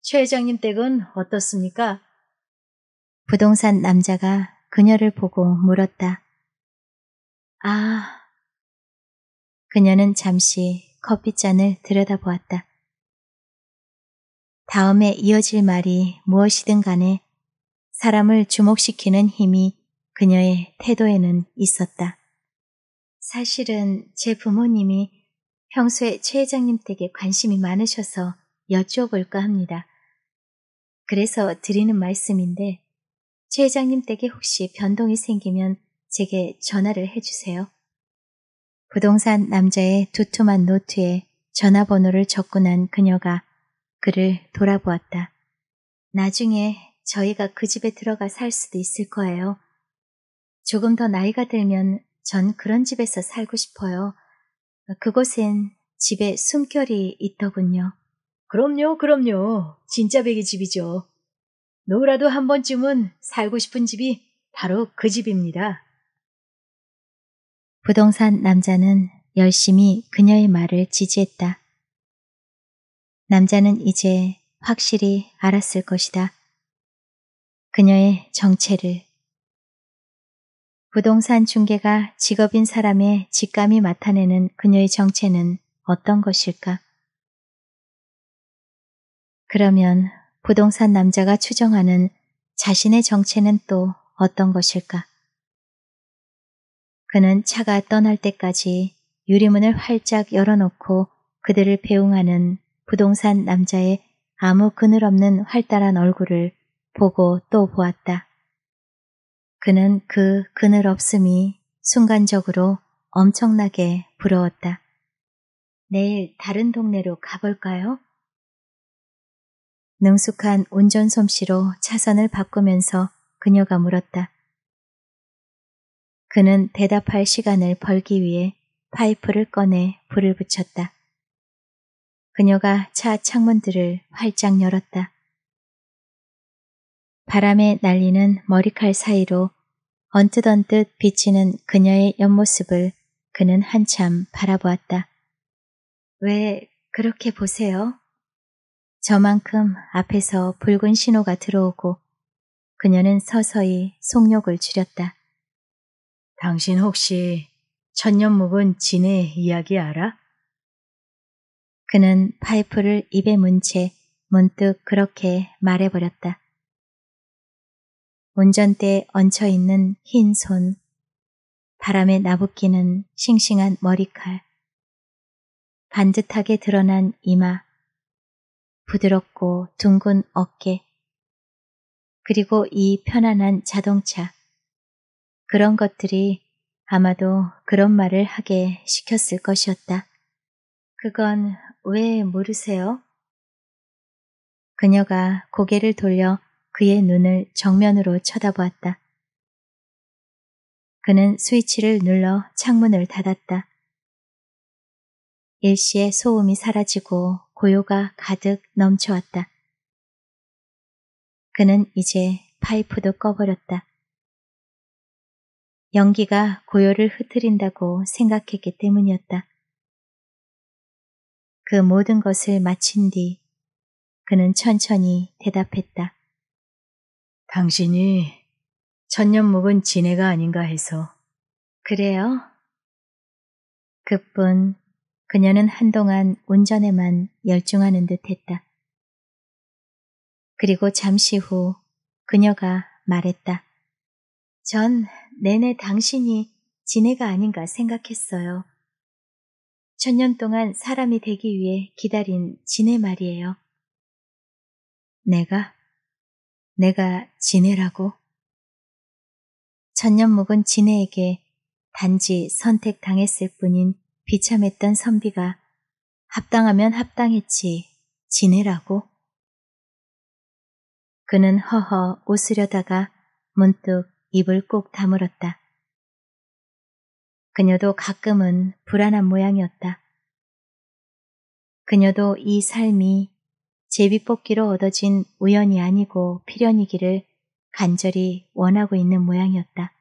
최 회장님 댁은 어떻습니까? 부동산 남자가 그녀를 보고 물었다. 아. 그녀는 잠시 커피잔을 들여다보았다. 다음에 이어질 말이 무엇이든 간에 사람을 주목시키는 힘이 그녀의 태도에는 있었다. 사실은 제 부모님이 평소에 최 회장님 댁에 관심이 많으셔서 여쭤볼까 합니다. 그래서 드리는 말씀인데 최 회장님 댁에 혹시 변동이 생기면 제게 전화를 해주세요. 부동산 남자의 두툼한 노트에 전화번호를 적고난 그녀가 그를 돌아보았다. 나중에 저희가 그 집에 들어가 살 수도 있을 거예요. 조금 더 나이가 들면 전 그런 집에서 살고 싶어요. 그곳엔 집에 숨결이 있더군요. 그럼요, 그럼요. 진짜 베개 집이죠. 노라도 한 번쯤은 살고 싶은 집이 바로 그 집입니다. 부동산 남자는 열심히 그녀의 말을 지지했다. 남자는 이제 확실히 알았을 것이다. 그녀의 정체를. 부동산 중개가 직업인 사람의 직감이 맡아내는 그녀의 정체는 어떤 것일까? 그러면 부동산 남자가 추정하는 자신의 정체는 또 어떤 것일까? 그는 차가 떠날 때까지 유리문을 활짝 열어놓고 그들을 배웅하는 부동산 남자의 아무 그늘 없는 활달한 얼굴을 보고 또 보았다. 그는 그 그늘 없음이 순간적으로 엄청나게 부러웠다. 내일 다른 동네로 가볼까요? 능숙한 운전 솜씨로 차선을 바꾸면서 그녀가 물었다. 그는 대답할 시간을 벌기 위해 파이프를 꺼내 불을 붙였다. 그녀가 차 창문들을 활짝 열었다. 바람에 날리는 머리칼 사이로 언뜻 언뜻 비치는 그녀의 옆모습을 그는 한참 바라보았다. 왜 그렇게 보세요? 저만큼 앞에서 붉은 신호가 들어오고 그녀는 서서히 속력을 줄였다. 당신 혹시 천년묵은 진의 이야기 알아? 그는 파이프를 입에 문 채 문득 그렇게 말해버렸다. 운전대에 얹혀있는 흰 손, 바람에 나부끼는 싱싱한 머리칼, 반듯하게 드러난 이마, 부드럽고 둥근 어깨, 그리고 이 편안한 자동차. 그런 것들이 아마도 그런 말을 하게 시켰을 것이었다. 그건 왜 모르세요? 그녀가 고개를 돌려 그의 눈을 정면으로 쳐다보았다. 그는 스위치를 눌러 창문을 닫았다. 일시에 소음이 사라지고 고요가 가득 넘쳐왔다. 그는 이제 파이프도 꺼버렸다. 연기가 고요를 흐트린다고 생각했기 때문이었다. 그 모든 것을 마친 뒤 그는 천천히 대답했다. 당신이 천년 묵은 지네가 아닌가 해서. 그래요? 그뿐 그녀는 한동안 운전에만 열중하는 듯 했다. 그리고 잠시 후 그녀가 말했다. 전 내내 당신이 지네가 아닌가 생각했어요. 천년 동안 사람이 되기 위해 기다린 지네 말이에요. 내가? 내가 지내라고? 천년 묵은 지내에게 단지 선택당했을 뿐인 비참했던 선비가 합당하면 합당했지 지내라고? 그는 허허 웃으려다가 문득 입을 꼭 다물었다. 그녀도 가끔은 불안한 모양이었다. 그녀도 이 삶이 제비뽑기로 얻어진 우연이 아니고 필연이기를 간절히 원하고 있는 모양이었다.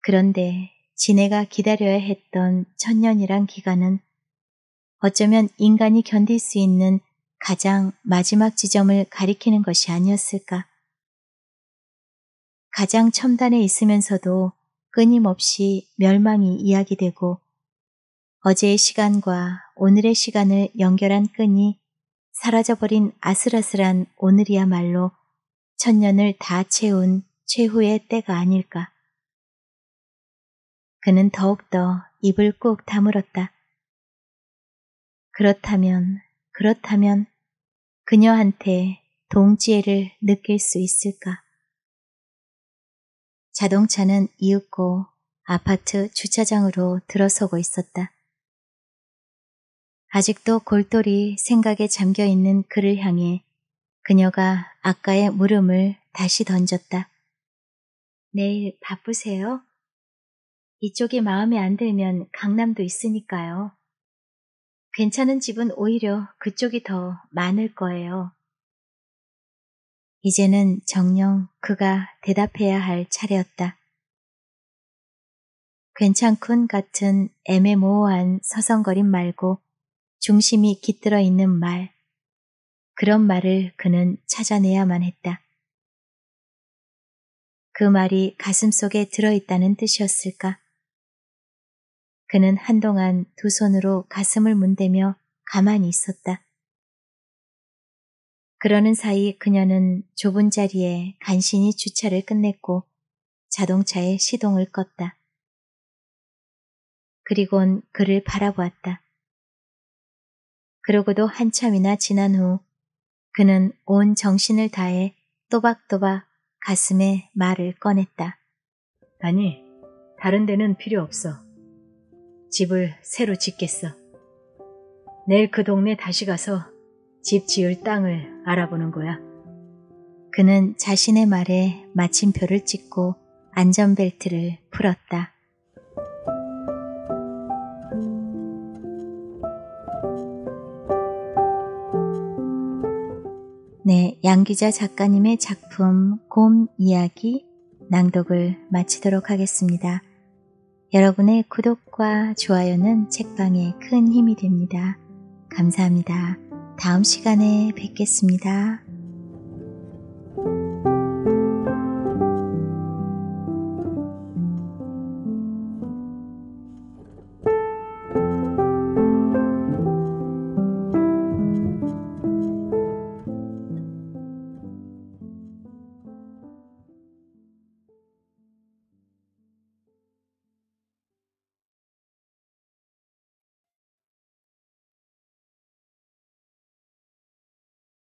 그런데 지네가 기다려야 했던 천년이란 기간은 어쩌면 인간이 견딜 수 있는 가장 마지막 지점을 가리키는 것이 아니었을까. 가장 첨단에 있으면서도 끊임없이 멸망이 이야기되고 어제의 시간과 오늘의 시간을 연결한 끈이 사라져버린 아슬아슬한 오늘이야말로 천년을 다 채운 최후의 때가 아닐까. 그는 더욱더 입을 꾹 다물었다. 그렇다면, 그렇다면 그녀한테 동지애를 느낄 수 있을까? 자동차는 이윽고 아파트 주차장으로 들어서고 있었다. 아직도 골똘히 생각에 잠겨 있는 그를 향해 그녀가 아까의 물음을 다시 던졌다. 내일 바쁘세요? 이쪽이 마음에 안 들면 강남도 있으니까요. 괜찮은 집은 오히려 그쪽이 더 많을 거예요. 이제는 정녕 그가 대답해야 할 차례였다. 괜찮군 같은 애매모호한 서성거림 말고 중심이 깃들어 있는 말, 그런 말을 그는 찾아내야만 했다. 그 말이 가슴 속에 들어있다는 뜻이었을까? 그는 한동안 두 손으로 가슴을 문대며 가만히 있었다. 그러는 사이 그녀는 좁은 자리에 간신히 주차를 끝냈고 자동차에 시동을 껐다. 그리곤 그를 바라보았다. 그러고도 한참이나 지난 후 그는 온 정신을 다해 또박또박 가슴에 말을 꺼냈다. 아니, 다른 데는 필요 없어. 집을 새로 짓겠어. 내일 그 동네 다시 가서 집 지을 땅을 알아보는 거야. 그는 자신의 말에 마침표를 찍고 안전벨트를 풀었다. 양기자 작가님의 작품 곰 이야기 낭독을 마치도록 하겠습니다. 여러분의 구독과 좋아요는 책방에 큰 힘이 됩니다. 감사합니다. 다음 시간에 뵙겠습니다.